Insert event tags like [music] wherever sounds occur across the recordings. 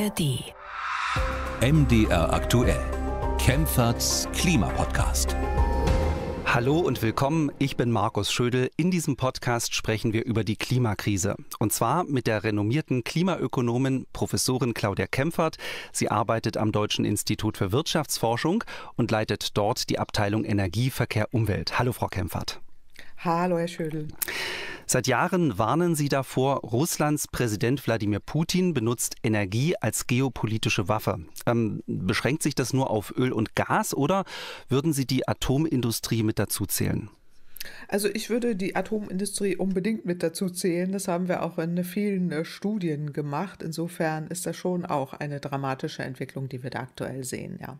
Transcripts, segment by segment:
ARD. MDR aktuell. Kempferts Klimapodcast. Hallo und willkommen, ich bin Markus Schödel. In diesem Podcast sprechen wir über die Klimakrise. Und zwar mit der renommierten Klimaökonomin Professorin Claudia Kempfert. Sie arbeitet am Deutschen Institut für Wirtschaftsforschung und leitet dort die Abteilung Energie, Verkehr, Umwelt. Hallo, Frau Kempfert. Hallo, Herr Schödel. Seit Jahren warnen sie davor, Russlands Präsident Wladimir Putin benutzt Energie als geopolitische Waffe. Ähm, beschränkt sich das nur auf Öl und Gas oder würden Sie die Atomindustrie mit dazu zählen? Also ich würde die Atomindustrie unbedingt mit dazu zählen. Das haben wir auch in vielen äh, Studien gemacht. Insofern ist das schon auch eine dramatische Entwicklung, die wir da aktuell sehen, ja.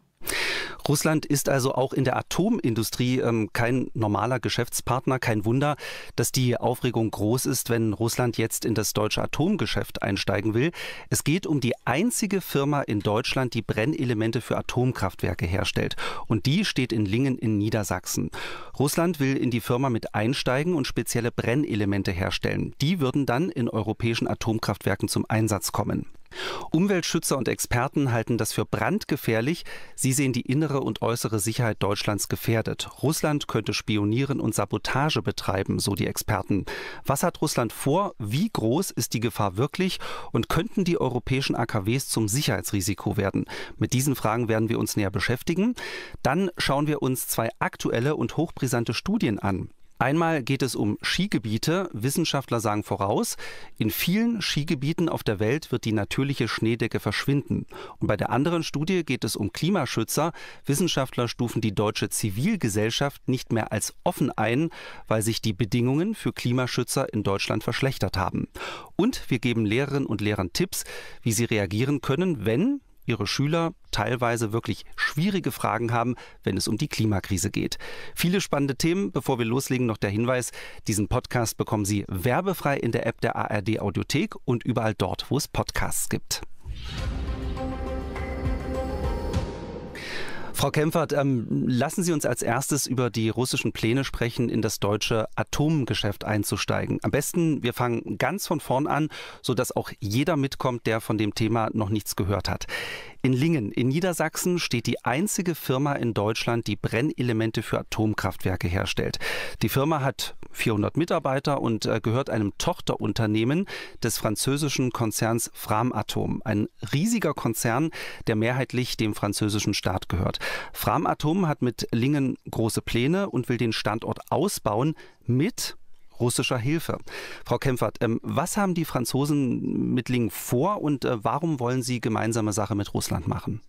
Russland ist also auch in der Atomindustrie ähm, kein normaler Geschäftspartner. Kein Wunder, dass die Aufregung groß ist, wenn Russland jetzt in das deutsche Atomgeschäft einsteigen will. Es geht um die einzige Firma in Deutschland, die Brennelemente für Atomkraftwerke herstellt. Und die steht in Lingen in Niedersachsen. Russland will in die Firma mit einsteigen und spezielle Brennelemente herstellen. Die würden dann in europäischen Atomkraftwerken zum Einsatz kommen. Umweltschützer und Experten halten das für brandgefährlich. Sie sehen die innere und äußere Sicherheit Deutschlands gefährdet. Russland könnte spionieren und Sabotage betreiben, so die Experten. Was hat Russland vor? Wie groß ist die Gefahr wirklich? Und könnten die europäischen AKWs zum Sicherheitsrisiko werden? Mit diesen Fragen werden wir uns näher beschäftigen. Dann schauen wir uns zwei aktuelle und hochbrisante Studien an. Einmal geht es um Skigebiete. Wissenschaftler sagen voraus, in vielen Skigebieten auf der Welt wird die natürliche Schneedecke verschwinden. Und bei der anderen Studie geht es um Klimaschützer. Wissenschaftler stufen die deutsche Zivilgesellschaft nicht mehr als offen ein, weil sich die Bedingungen für Klimaschützer in Deutschland verschlechtert haben. Und wir geben Lehrerinnen und Lehrern Tipps, wie sie reagieren können, wenn ihre Schüler teilweise wirklich schwierige Fragen haben, wenn es um die Klimakrise geht. Viele spannende Themen. Bevor wir loslegen, noch der Hinweis, diesen Podcast bekommen Sie werbefrei in der App der ARD Audiothek und überall dort, wo es Podcasts gibt. Frau Kempfert, ähm, lassen Sie uns als erstes über die russischen Pläne sprechen, in das deutsche Atomgeschäft einzusteigen. Am besten, wir fangen ganz von vorn an, sodass auch jeder mitkommt, der von dem Thema noch nichts gehört hat. In Lingen in Niedersachsen steht die einzige Firma in Deutschland, die Brennelemente für Atomkraftwerke herstellt. Die Firma hat 400 Mitarbeiter und äh, gehört einem Tochterunternehmen des französischen Konzerns Framatom, ein riesiger Konzern, der mehrheitlich dem französischen Staat gehört. Framatom hat mit Lingen große Pläne und will den Standort ausbauen mit russischer Hilfe. Frau Kempfert, ähm, was haben die Franzosen mit Lingen vor und äh, warum wollen sie gemeinsame Sache mit Russland machen?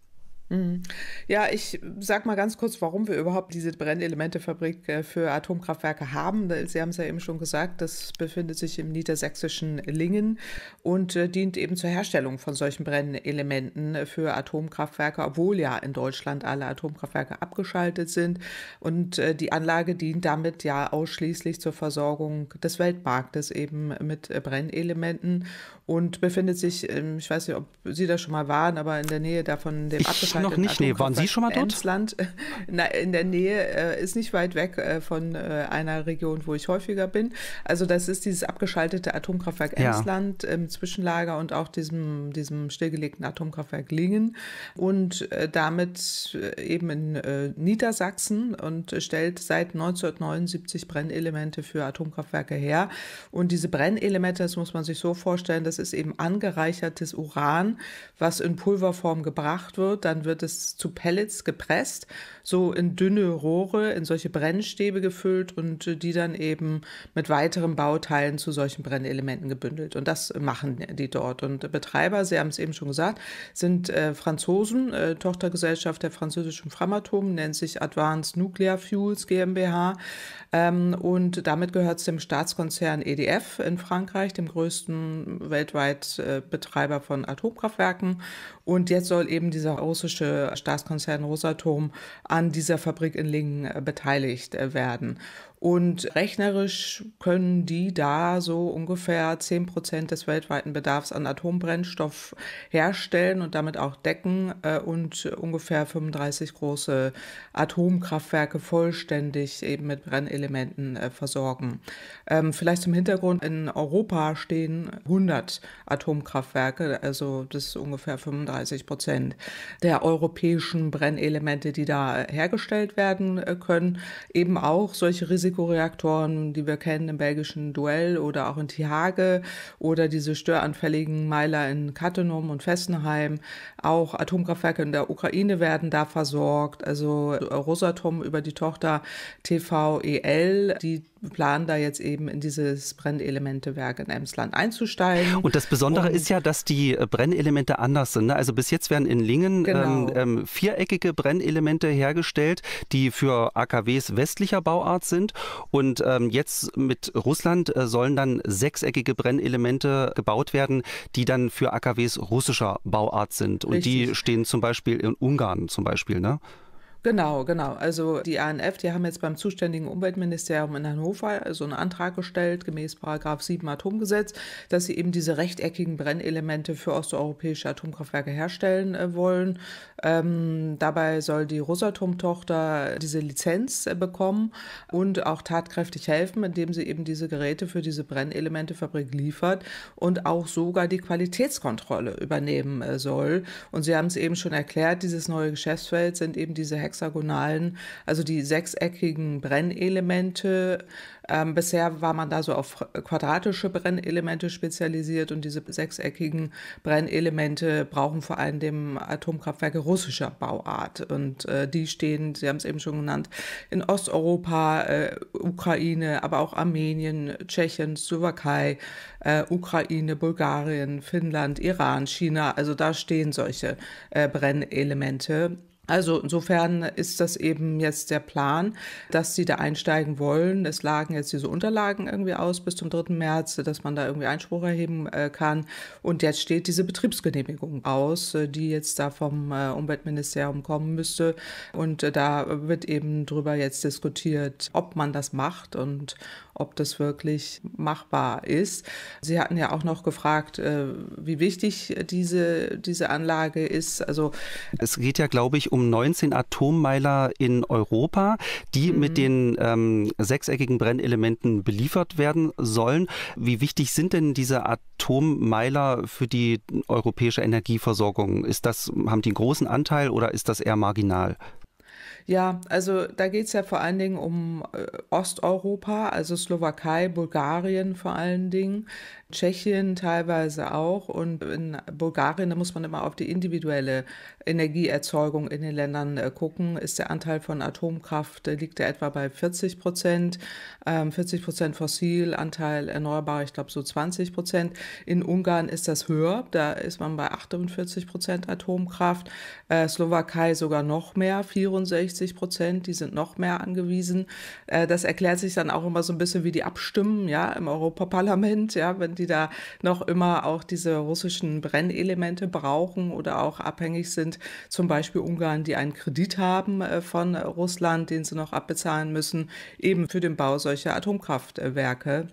Mhm. Ja, ich sag mal ganz kurz, warum wir überhaupt diese Brennelementefabrik äh, für Atomkraftwerke haben. Sie haben es ja eben schon gesagt, das befindet sich im niedersächsischen Lingen und äh, dient eben zur Herstellung von solchen Brennelementen für Atomkraftwerke, obwohl ja in Deutschland alle Atomkraftwerke abgeschaltet sind. Und äh, die Anlage dient damit ja ausschließlich zur Versorgung des Weltmarktes eben mit Brennelementen und befindet sich, im, ähm, ich weiß nicht, ob Sie da schon mal waren, aber in der Nähe davon dem Ich noch nicht, nee. Waren Sie schon mal dort? Emsland, [laughs] na, in der Nähe, äh, ist nicht weit weg äh, von äh, einer Region, wo ich häufiger bin. Also das ist dieses abgeschaltete Atomkraftwerk ja. Emsland im Zwischenlager und auch diesem, diesem stillgelegten Atomkraftwerk Lingen und äh, damit äh, eben in äh, Niedersachsen und stellt seit 1979 Brennelemente für Atomkraftwerke her. Und diese Brennelemente, das muss man sich so vorstellen, das ist eben angereichertes Uran, was in Pulverform gebracht wird. Dann wird es zu Pellets gepresst so in dünne Rohre, in solche Brennstäbe gefüllt und äh, die dann eben mit weiteren Bauteilen zu solchen Brennelementen gebündelt. Und das machen die dort. Und Betreiber, Sie haben es eben schon gesagt, sind äh, Franzosen, äh, Tochtergesellschaft der französischen Framatom nennt sich Advanced Nuclear Fuels GmbH. Ähm, und damit gehört es dem Staatskonzern EDF in Frankreich, dem größten weltweit äh, Betreiber von Atomkraftwerken. Und jetzt soll eben dieser russische Staatskonzern Rosatom an dieser Fabrik in Lingen äh, beteiligt äh, werden. Und rechnerisch können die da so ungefähr 10 Prozent des weltweiten Bedarfs an Atombrennstoff herstellen und damit auch decken äh, und ungefähr 35 große Atomkraftwerke vollständig eben mit Brennelementen äh, versorgen. Ähm, vielleicht zum Hintergrund, in Europa stehen 100 Atomkraftwerke, also das ist ungefähr 35 Prozent der europäischen Brennelemente, die da äh, hergestellt werden können. Eben auch solche Risiken Hochrisikoreaktoren, die wir kennen im belgischen Duell oder auch in Tihage oder diese störanfälligen Meiler in Kattenum und Fessenheim. Auch Atomkraftwerke in der Ukraine werden da versorgt. Also Rosatom über die Tochter TVEL, die planen da jetzt eben in dieses Brennelementewerk in Emsland einzusteigen. Und das Besondere und, ist ja, dass die äh, Brennelemente anders sind. Ne? Also bis jetzt werden in Lingen ähm, genau. ähm, ähm, viereckige Brennelemente hergestellt, die für AKWs westlicher Bauart sind. Und ähm, jetzt mit Russland äh, sollen dann sechseckige Brennelemente gebaut werden, die dann für AKWs russischer Bauart sind. Und Richtig. die stehen zum Beispiel in Ungarn zum Beispiel. Ne? Genau, genau. Also die ANF, die haben jetzt beim zuständigen Umweltministerium in Hannover also einen Antrag gestellt, gemäß 7 Atomgesetz, dass sie eben diese rechteckigen Brennelemente für osteuropäische Atomkraftwerke herstellen äh, wollen. Ähm, dabei soll die Rosatom-Tochter diese Lizenz äh, bekommen und auch tatkräftig helfen, indem sie eben diese Geräte für diese Brennelementefabrik liefert und auch sogar die Qualitätskontrolle übernehmen äh, soll. Und Sie haben es eben schon erklärt, dieses neue Geschäftsfeld sind eben diese Hack hexagonalen, also die sechseckigen Brennelemente. Ähm, bisher war man da so auf quadratische Brennelemente spezialisiert und diese sechseckigen Brennelemente brauchen vor allem dem Atomkraftwerke russischer Bauart. Und äh, die stehen, Sie haben es eben schon genannt, in Osteuropa, äh, Ukraine, aber auch Armenien, Tschechien, Slowakei, äh, Ukraine, Bulgarien, Finnland, Iran, China. Also da stehen solche äh, Brennelemente. Also insofern ist das eben jetzt der Plan, dass sie da einsteigen wollen. Es lagen jetzt diese Unterlagen irgendwie aus bis zum 3. März, dass man da irgendwie Einspruch erheben äh, kann. Und jetzt steht diese Betriebsgenehmigung aus, äh, die jetzt da vom äh, Umweltministerium kommen müsste. Und da wird eben drüber jetzt diskutiert, ob man das macht und ob das wirklich machbar ist. Sie hatten ja auch noch gefragt, wie wichtig diese, diese Anlage ist. Also es geht ja, glaube ich, um um 19 Atommeiler in Europa, die mhm. mit den ähm, sechseckigen Brennelementen beliefert werden sollen. Wie wichtig sind denn diese Atommeiler für die europäische Energieversorgung? Ist das, haben die einen großen Anteil oder ist das eher marginal? Ja, also da geht es ja vor allen Dingen um äh, Osteuropa, also Slowakei, Bulgarien vor allen Dingen. Tschechien teilweise auch und in Bulgarien, da muss man immer auf die individuelle Energieerzeugung in den Ländern äh, gucken. Ist der Anteil von Atomkraft, äh, liegt er etwa bei 40 Prozent, 40 ähm, Prozent fossil, Anteil erneuerbar, ich glaube so 20 Prozent. In Ungarn ist das höher, da ist man bei 48 Prozent Atomkraft, äh, Slowakei sogar noch mehr, 64 Prozent, die sind noch mehr angewiesen. das erklärt sich dann auch immer so ein bisschen, wie die abstimmen, ja, im Europaparlament, ja, wenn die die da noch immer auch diese russischen Brennelemente brauchen oder auch abhängig sind, zum Beispiel Ungarn, die einen Kredit haben äh, von Russland, den sie noch abbezahlen müssen, eben für den Bau solcher Atomkraftwerke.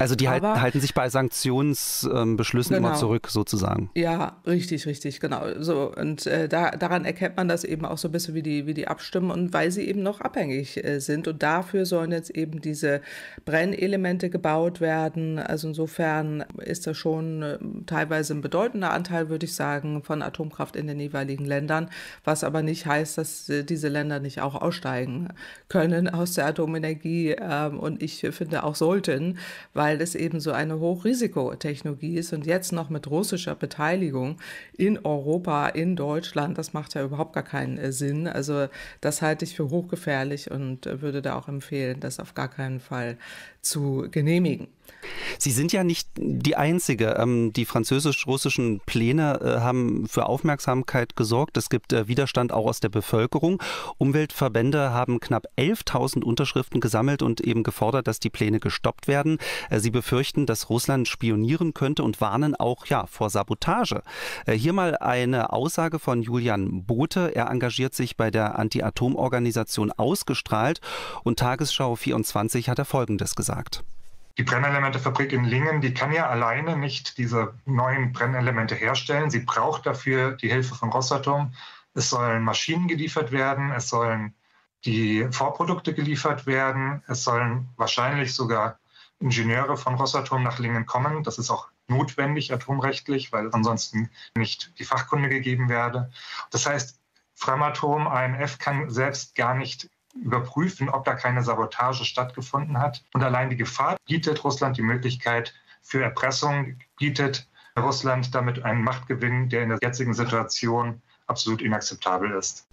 Also die halten, halten sich bei Sanktionsbeschlüssen genau. immer zurück, sozusagen. Ja, richtig, richtig, genau. So, und äh, da, daran erkennt man das eben auch so ein bisschen, wie die, wie die abstimmen und weil sie eben noch abhängig äh, sind. Und dafür sollen jetzt eben diese Brennelemente gebaut werden. Also insofern ist das schon äh, teilweise ein bedeutender Anteil, würde ich sagen, von Atomkraft in den jeweiligen Ländern, was aber nicht heißt, dass äh, diese Länder nicht auch aussteigen können aus der Atomenergie ähm, und ich finde auch sollten, weil weil es eben so eine Hochrisikotechnologie ist und jetzt noch mit russischer Beteiligung in Europa, in Deutschland, das macht ja überhaupt gar keinen äh, Sinn. Also das halte ich für hochgefährlich und äh, würde da auch empfehlen, das auf gar keinen Fall zu genehmigen. Sie sind ja nicht die Einzige. Ähm, die französisch-russischen Pläne äh, haben für Aufmerksamkeit gesorgt. Es gibt äh, Widerstand auch aus der Bevölkerung. Umweltverbände haben knapp 11.000 Unterschriften gesammelt und eben gefordert, dass die Pläne gestoppt werden. Äh, sie befürchten, dass Russland spionieren könnte und warnen auch ja, vor Sabotage. hier mal eine Aussage von Julian Bote. Er engagiert sich bei der Anti-Atom-Organisation ausgestrahlt und Tagesschau 24 hat er Folgendes gesagt gesagt. Die Brennelementefabrik in Lingen, die kann ja alleine nicht diese neuen Brennelemente herstellen. Sie braucht dafür die Hilfe von Rossatom. Es sollen Maschinen geliefert werden, es sollen die Vorprodukte geliefert werden, es sollen wahrscheinlich sogar Ingenieure von Rossatom nach Lingen kommen. Das ist auch notwendig atomrechtlich, weil ansonsten nicht die Fachkunde gegeben werde. Das heißt, Framatom AMF kann selbst gar nicht überprüfen, ob da keine Sabotage stattgefunden hat. Und allein die Gefahr bietet Russland die Möglichkeit für Erpressung, bietet Russland damit einen Machtgewinn, der in der jetzigen Situation absolut inakzeptabel ist.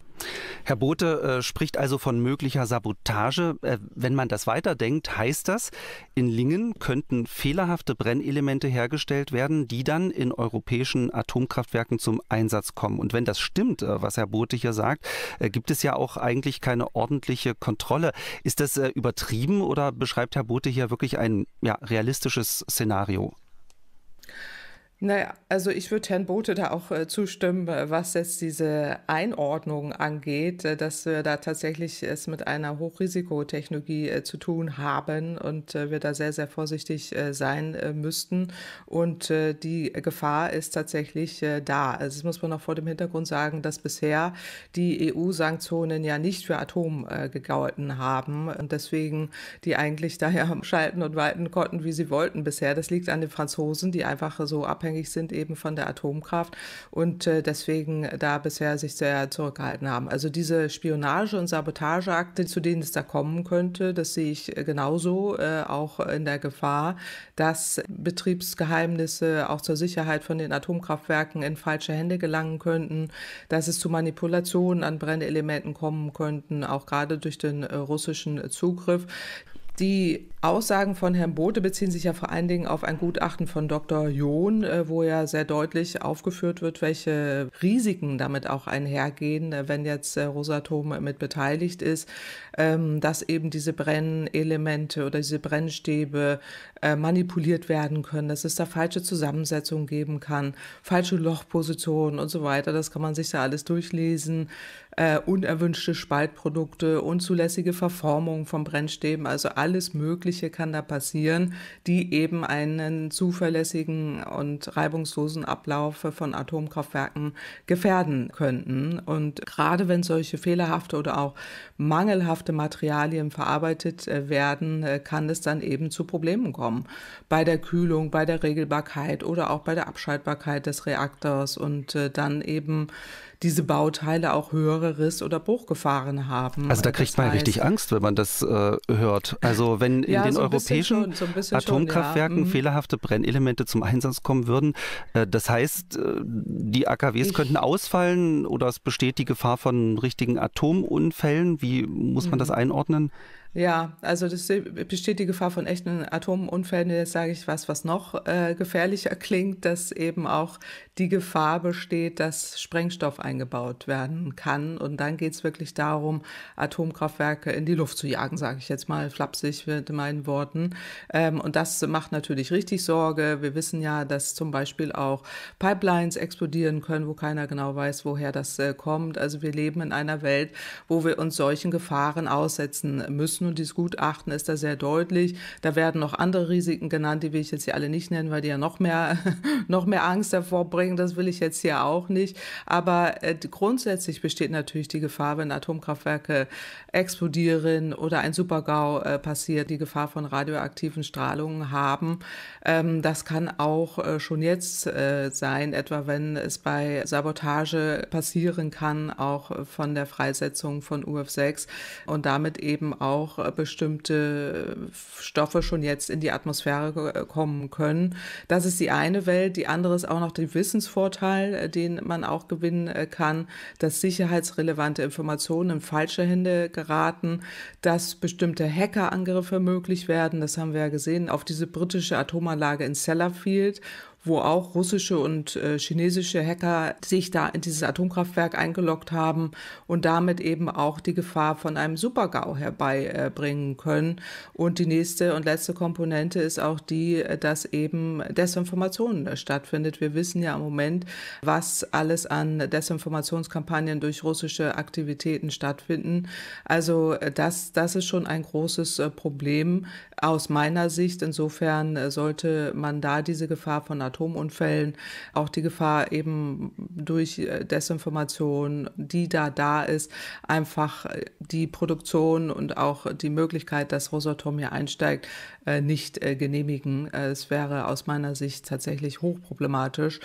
Herr Bote äh, spricht also von möglicher Sabotage. Äh, wenn man das weiterdenkt, heißt das, in Lingen könnten fehlerhafte Brennelemente hergestellt werden, die dann in europäischen Atomkraftwerken zum Einsatz kommen. Und wenn das stimmt, äh, was Herr Bote hier sagt, äh, gibt es ja auch eigentlich keine ordentliche Kontrolle. Ist das äh, übertrieben oder beschreibt Herr Bote hier wirklich ein ja, realistisches Szenario? Naja, also ich würde Herrn Bote da auch äh, zustimmen, äh, was jetzt diese Einordnung angeht, äh, dass wir da tatsächlich es mit einer Hochrisikotechnologie äh, zu tun haben und äh, wir da sehr, sehr vorsichtig äh, sein müssten. Und die Gefahr ist tatsächlich da. Also das muss man auch vor dem Hintergrund sagen, dass bisher die EU-Sanktionen ja nicht für Atom gegolten haben und deswegen die eigentlich daher schalten und walten konnten, wie sie wollten bisher. Das liegt an den Franzosen, die einfach so abhängig abhängig sind eben von der Atomkraft und äh, deswegen da bisher sich sehr zurückgehalten haben. Also diese Spionage- und Sabotageakte, zu denen es da kommen könnte, das sehe ich äh, genauso äh, auch in der Gefahr, dass Betriebsgeheimnisse auch zur Sicherheit von den Atomkraftwerken in falsche Hände gelangen könnten, dass es zu Manipulationen an Brennelementen kommen könnten, auch gerade durch den russischen Zugriff. Die Aussagen von Herrn Bote beziehen sich ja vor allen Dingen auf ein Gutachten von Dr. John, äh, wo ja sehr deutlich aufgeführt wird, welche Risiken damit auch einhergehen, äh, wenn jetzt äh, Rosatom mit beteiligt ist, ähm, dass eben diese Brennelemente oder diese Brennstäbe manipuliert werden können, dass es da falsche Zusammensetzungen geben kann, falsche Lochpositionen und so weiter. Das kann man sich da alles durchlesen äh, unerwünschte Spaltprodukte, unzulässige Verformungen von Brennstäben, also alles Mögliche kann da passieren, die eben einen zuverlässigen und reibungslosen Ablauf von Atomkraftwerken gefährden könnten. Und gerade wenn solche fehlerhafte oder auch mangelhafte Materialien verarbeitet äh, werden, äh, kann es dann eben zu Problemen kommen. Bei der Kühlung, bei der Regelbarkeit oder auch bei der Abschaltbarkeit des Reaktors und äh, dann eben diese Bauteile auch höhere Riss- oder Bruchgefahren haben. Also da kriegt das man heißt, richtig Angst, wenn man das äh, hört. Also wenn in ja, den so europäischen schon, so Atomkraftwerken schon, ja. Mhm. fehlerhafte Brennelemente zum Einsatz kommen würden, äh, das heißt, äh, die AKWs ich, könnten ausfallen oder es besteht die Gefahr von richtigen Atomunfällen. Wie muss man das mhm. einordnen? Ja, also das besteht die Gefahr von echten Atomunfällen. Jetzt sage ich was, was noch äh, gefährlicher [laughs] klingt, dass eben auch die Gefahr besteht, dass Sprengstoff eingebaut werden kann. Und dann geht es wirklich darum, Atomkraftwerke in die Luft zu jagen, sage ich jetzt mal flapsig mit meinen Worten. Ähm, und das macht natürlich richtig Sorge. Wir wissen ja, dass zum Beispiel auch Pipelines explodieren können, wo keiner genau weiß, woher das äh, kommt. Also wir leben in einer Welt, wo wir uns solchen Gefahren aussetzen müssen schützen. Und dieses Gutachten ist da sehr deutlich. Da werden noch andere Risiken genannt, die will ich jetzt hier alle nicht nennen, weil die ja noch mehr, [laughs] noch mehr Angst hervorbringen. Das will ich jetzt hier auch nicht. Aber äh, grundsätzlich besteht natürlich die Gefahr, wenn Atomkraftwerke explodieren oder ein Supergau äh, passiert, die Gefahr von radioaktiven Strahlungen haben. Ähm, das kann auch äh, schon jetzt äh, sein, etwa wenn es bei Sabotage passieren kann, auch äh, von der Freisetzung von UF6 und damit eben auch äh, bestimmte äh, Stoffe schon jetzt in die Atmosphäre äh, kommen können. Das ist die eine Welt. Die andere ist auch noch der Wissensvorteil, den man auch gewinnen kann, dass sicherheitsrelevante Informationen in falsche Hände geraten, dass bestimmte Hackerangriffe möglich werden. Das haben wir ja gesehen auf diese britische Atomanlage in Sellafield wo auch russische und äh, chinesische Hacker sich da in dieses Atomkraftwerk eingeloggt haben und damit eben auch die Gefahr von einem Supergau herbeibringen äh, können. Und die nächste und letzte Komponente ist auch die, äh, dass eben Desinformation äh, stattfindet. Wir wissen ja im Moment, was alles an Desinformationskampagnen durch russische Aktivitäten stattfinden. Also äh, das, das ist schon ein großes Problem aus meiner Sicht. Insofern sollte man da diese Gefahr von Atomkraftwerken Atomunfällen, auch die Gefahr eben durch äh, Desinformation, die da da ist, einfach äh, die Produktion und auch die Möglichkeit, dass Rosatom hier einsteigt, äh, nicht äh, genehmigen. Äh, es wäre aus meiner Sicht tatsächlich hochproblematisch.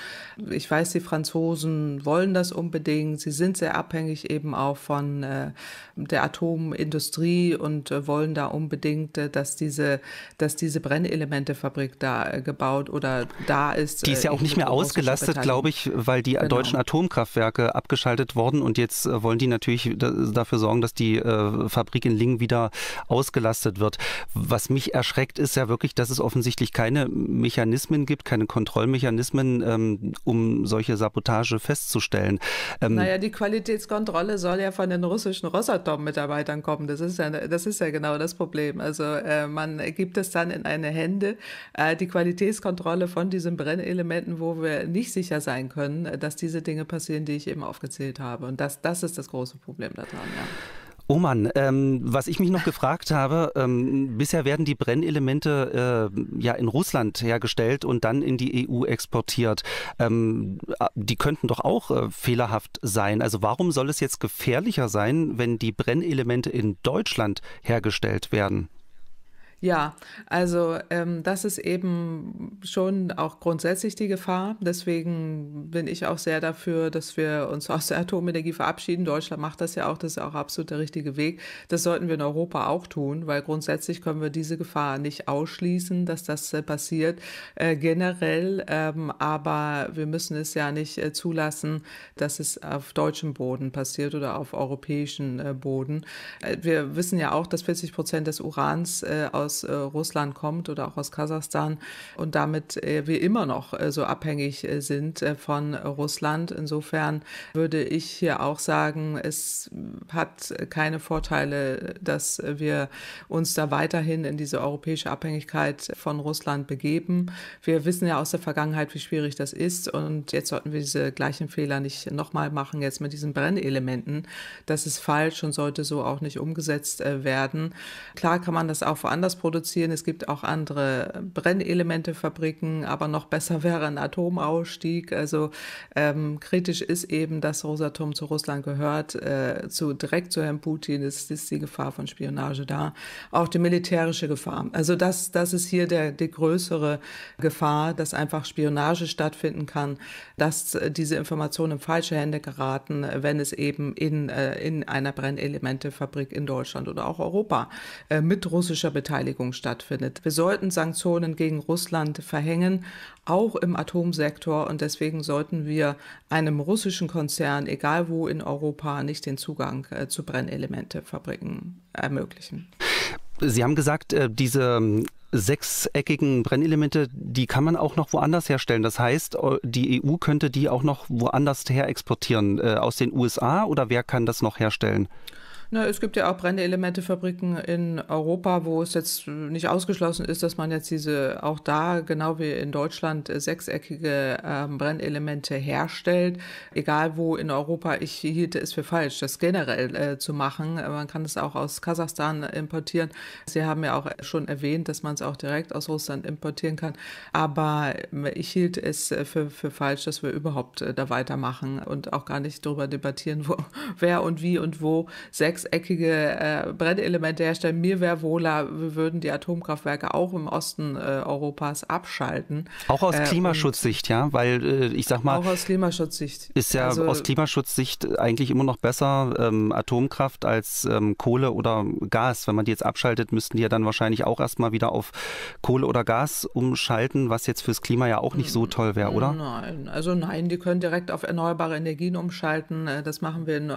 Ich weiß, die Franzosen wollen das unbedingt. Sie sind sehr abhängig eben auch von der Atomindustrie und wollen da unbedingt, dass diese, dass diese Brennelementefabrik da gebaut oder da ist. Die ist ja auch nicht mehr ausgelastet, glaube ich, weil die genau. deutschen Atomkraftwerke abgeschaltet wurden und jetzt wollen die natürlich dafür sorgen, dass die Fabrik in Lingen wieder ausgelastet wird. Was mich erschreckt, Fakt ist ja wirklich, dass es offensichtlich keine Mechanismen gibt, keine Kontrollmechanismen, ähm, um solche Sabotage festzustellen. Ähm, naja, die Qualitätskontrolle soll ja von den russischen Rosatom-Mitarbeitern kommen. Das ist, ja, das ist ja genau das Problem. Also äh, man gibt es dann in eine Hände äh, die Qualitätskontrolle von diesen Brennelementen, wo wir nicht sicher sein können, dass diese Dinge passieren, die ich eben aufgezählt habe. Und das, das ist das große Problem daran, ja. Oh Mann, ähm, was ich mich noch gefragt habe, ähm, bisher werden die Brennelemente äh, ja in Russland hergestellt und dann in die EU exportiert. Ähm, äh, die könnten doch auch äh, fehlerhaft sein. Also warum soll es jetzt gefährlicher sein, wenn die Brennelemente in Deutschland hergestellt werden? Ja, also ähm, das ist eben schon auch grundsätzlich die Gefahr. Deswegen bin ich auch sehr dafür, dass wir uns aus der Atomenergie verabschieden. Deutschland macht das ja auch, das ist auch absolut der richtige Weg. Das sollten wir in Europa auch tun, weil grundsätzlich können wir diese Gefahr nicht ausschließen, dass das äh, passiert äh, generell. Ähm, aber wir müssen es ja nicht äh, zulassen, dass es auf deutschem Boden passiert oder auf europäischem äh, Boden. Äh, wir wissen ja auch, dass 40 Prozent des Urans äh, aus aus äh, Russland kommt oder auch aus Kasachstan und damit äh, wir immer noch äh, so abhängig äh, sind äh, von Russland. Insofern würde ich hier auch sagen, es hat keine Vorteile, dass wir uns da weiterhin in diese europäische Abhängigkeit von Russland begeben. Wir wissen ja aus der Vergangenheit, wie schwierig das ist und jetzt sollten wir diese gleichen Fehler nicht nochmal machen, jetzt mit diesen Brennelementen. Das ist falsch und sollte so auch nicht umgesetzt äh, werden. Klar kann man das auch woanders produzieren. Es gibt auch andere Brennelementefabriken, aber noch besser wäre ein Atomausstieg. Also ähm, kritisch ist eben, dass Rosatom zu Russland gehört, äh, zu, direkt zu Herrn Putin. Es ist die Gefahr von Spionage da. Auch die militärische Gefahr. Also das, das ist hier der, die größere Gefahr, dass einfach Spionage stattfinden kann, dass äh, diese Informationen in falsche Hände geraten, wenn es eben in, äh, in einer Brennelementefabrik in Deutschland oder auch Europa äh, mit russischer Beteiligung Beteiligung stattfindet. Wir sollten Sanktionen gegen Russland verhängen, auch im Atomsektor. Und deswegen sollten wir einem russischen Konzern, egal wo in Europa, nicht den Zugang äh, zu Brennelementefabriken ermöglichen. Sie haben gesagt, äh, diese ähm, sechseckigen Brennelemente, die kann man auch noch woanders herstellen. Das heißt, die EU könnte die auch noch woanders her exportieren. Äh, aus den USA oder wer kann das noch herstellen? Na, ne, es gibt ja auch Brennelementefabriken in Europa, wo es jetzt nicht ausgeschlossen ist, dass man jetzt diese auch da, genau wie in Deutschland, sechseckige ähm, Brennelemente herstellt. Egal wo in Europa, ich hielte es für falsch, das generell äh, zu machen. Man kann es auch aus Kasachstan importieren. Sie haben ja auch schon erwähnt, dass man es auch direkt aus Russland importieren kann. Aber ich hielt es für, für falsch, dass wir überhaupt äh, da weitermachen und auch gar nicht darüber debattieren, wo, [laughs] wer und wie und wo sechs sechseckige äh, Brennelemente herstellen. Mir wäre wohler, wir würden die Atomkraftwerke auch im Osten äh, Europas abschalten. Auch aus äh, Klimaschutzsicht, ja, weil äh, ich sag mal. Auch aus Klimaschutzsicht. Ist ja also, aus Klimaschutzsicht eigentlich immer noch besser ähm, Atomkraft als ähm, Kohle oder Gas. Wenn man die jetzt abschaltet, müssten die ja dann wahrscheinlich auch erstmal wieder auf Kohle oder Gas umschalten, was jetzt fürs Klima ja auch nicht so toll wäre, oder? Nein, also nein, die können direkt auf erneuerbare Energien umschalten. Äh, das machen wir in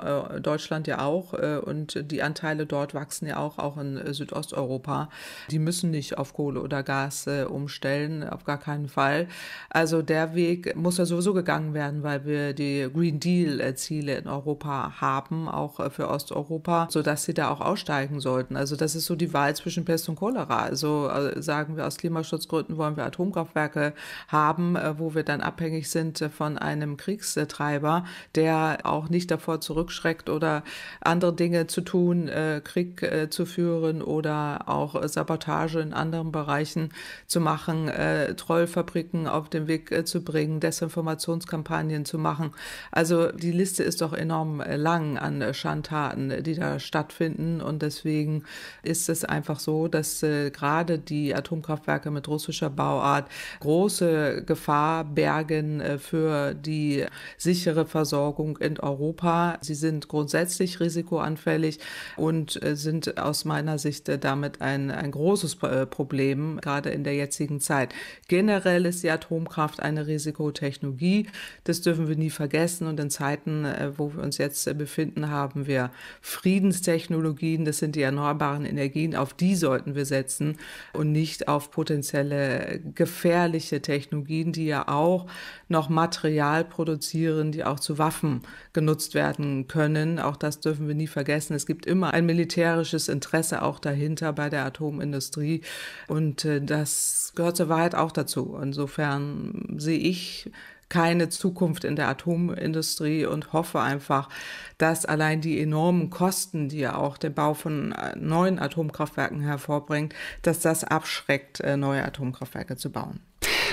Deutschland ja auch und die Anteile dort wachsen ja auch, auch in äh, Südosteuropa. Die müssen nicht auf Kohle oder Gas äh, umstellen, auf gar keinen Fall. Also der Weg muss ja sowieso gegangen werden, weil wir die Green Deal-Ziele in Europa haben, auch äh, für Osteuropa, sodass sie da auch aussteigen sollten. Also das ist so die Wahl zwischen Pest und Cholera. Also sagen wir, aus Klimaschutzgründen wollen wir Atomkraftwerke haben, wo wir dann abhängig sind von einem Kriegstreiber, der auch nicht davor zurückschreckt oder andere Dinge zu tun, äh, Krieg äh, zu führen oder auch äh, Sabotage in anderen Bereichen zu machen, äh, Trollfabriken auf den Weg äh, zu bringen, Desinformationskampagnen zu machen. Also die Liste ist doch enorm äh, lang an Schandtaten, die da stattfinden. Und deswegen ist es einfach so, dass gerade die Atomkraftwerke mit russischer Bauart große Gefahr bergen für die sichere Versorgung in Europa. Sie sind grundsätzlich risikoanfällig anfällig und äh, sind aus meiner Sicht äh, damit ein, ein großes äh, Problem, gerade in der jetzigen Zeit. Generell ist die Atomkraft eine Risikotechnologie. Das dürfen wir nie vergessen. Und in Zeiten, wo wir uns jetzt befinden, haben wir Friedenstechnologien. Das sind die erneuerbaren Energien. Auf die sollten wir setzen und nicht auf potenzielle gefährliche Technologien, die ja auch noch Material produzieren, die auch zu Waffen genutzt werden können. Auch das dürfen wir nie vergessen. Es gibt immer ein militärisches Interesse auch dahinter bei der Atomindustrie. Und äh, das gehört zur Wahrheit auch dazu. Insofern sehe ich keine Zukunft in der Atomindustrie und hoffe einfach, dass allein die enormen Kosten, die ja auch der Bau von äh, neuen Atomkraftwerken hervorbringt, dass das abschreckt, äh, neue Atomkraftwerke zu bauen.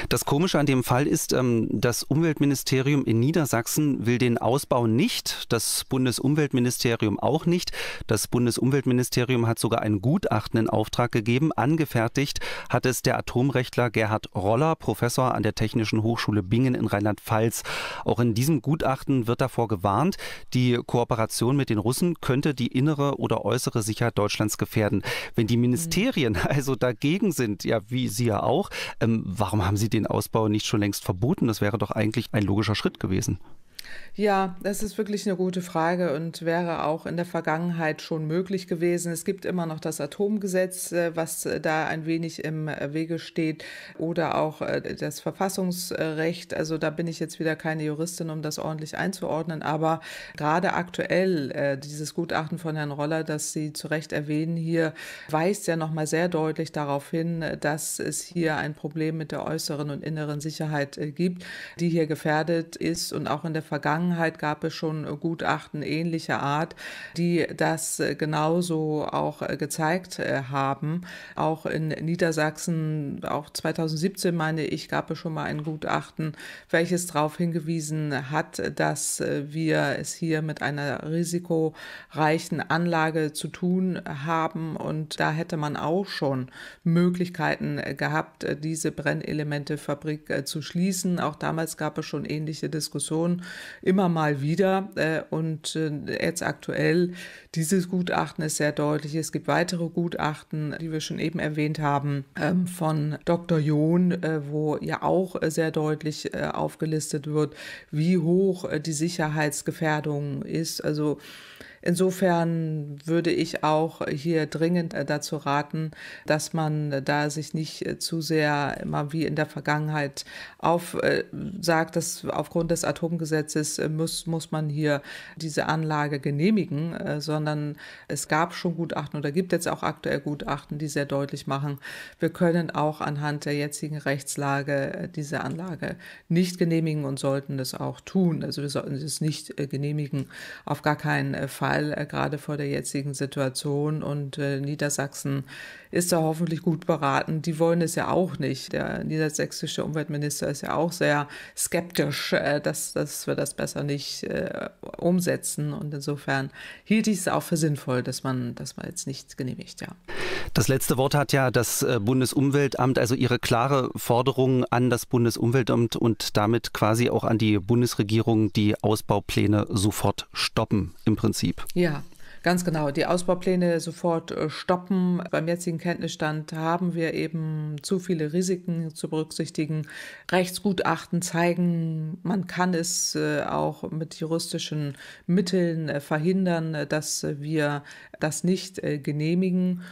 Das Komische an dem Fall ist, ähm, das Umweltministerium in Niedersachsen will den Ausbau nicht, das Bundesumweltministerium auch nicht. Das Bundesumweltministerium hat sogar ein Gutachten in Auftrag gegeben. Angefertigt hat es der Atomrechtler Gerhard Roller, Professor an der Technischen Hochschule Bingen in Rheinland-Pfalz. Auch in diesem Gutachten wird davor gewarnt, die Kooperation mit den Russen könnte die innere oder äußere Sicherheit Deutschlands gefährden. Wenn die mhm. Ministerien [laughs] also dagegen sind, ja, wie Sie ja auch, ähm, warum haben Sie den Ausbau nicht schon längst verboten? Das wäre doch eigentlich ein logischer Schritt gewesen. Ja, das ist wirklich eine gute Frage und wäre auch in der Vergangenheit schon möglich gewesen. Es gibt immer noch das Atomgesetz, äh, was äh, da ein wenig im äh, Wege steht oder auch das Verfassungsrecht. Also da bin ich jetzt wieder keine Juristin, um das ordentlich einzuordnen. Aber gerade aktuell, dieses Gutachten von Herrn Roller, das Sie zu Recht erwähnen hier, weist ja nochmal sehr deutlich darauf hin, dass es hier ein Problem mit der äußeren und inneren Sicherheit gibt, die hier gefährdet ist und auch in der Vergangenheit Vergangenheit gab es schon äh, Gutachten ähnlicher Art, die das äh, genauso auch äh, gezeigt haben. Auch in Niedersachsen, auch 2017 meine ich, gab es schon mal ein Gutachten, welches darauf hingewiesen hat, dass wir es hier mit einer risikoreichen Anlage zu tun haben. Und da hätte man auch schon Möglichkeiten gehabt, diese Brennelementefabrik zu schließen. Auch damals gab es schon ähnliche Diskussionen immer mal wieder. Äh, und äh, jetzt aktuell, dieses Gutachten ist sehr deutlich. Es gibt weitere Gutachten, die wir schon eben erwähnt haben, ähm, von Dr. John, äh, wo ja auch sehr deutlich äh, aufgelistet wird, wie hoch äh, die Sicherheitsgefährdung ist. Also Insofern würde ich auch hier dringend äh, dazu raten, dass man da sich nicht äh, zu sehr immer wie in der Vergangenheit auf äh, sagt, dass aufgrund des Atomgesetzes äh, muss, muss man hier diese Anlage genehmigen, äh, sondern es gab schon Gutachten oder gibt jetzt auch aktuell Gutachten, die sehr deutlich machen, wir können auch anhand der jetzigen Rechtslage diese Anlage nicht genehmigen und sollten das auch tun. Also wir sollten es nicht genehmigen, auf gar keinen Fall zentral, äh, gerade vor der jetzigen Situation. Und äh, Niedersachsen ist da hoffentlich gut beraten. Die wollen es ja auch nicht. Der niedersächsische Umweltminister ist ja auch sehr skeptisch, äh, dass, dass wir das besser nicht äh, umsetzen. Und insofern hielt ich es auch für sinnvoll, dass man, dass man jetzt nicht genehmigt, ja. Das letzte Wort hat ja das äh, Bundesumweltamt, also Ihre klare Forderung an das Bundesumweltamt und damit quasi auch an die Bundesregierung, die Ausbaupläne sofort stoppen im Prinzip. Ja, Ganz genau, die Ausbaupläne sofort äh, stoppen. Beim jetzigen Kenntnisstand haben wir eben zu viele Risiken zu berücksichtigen. Rechtsgutachten zeigen, man kann es äh, auch mit juristischen Mitteln verhindern, dass wir das nicht genehmigen.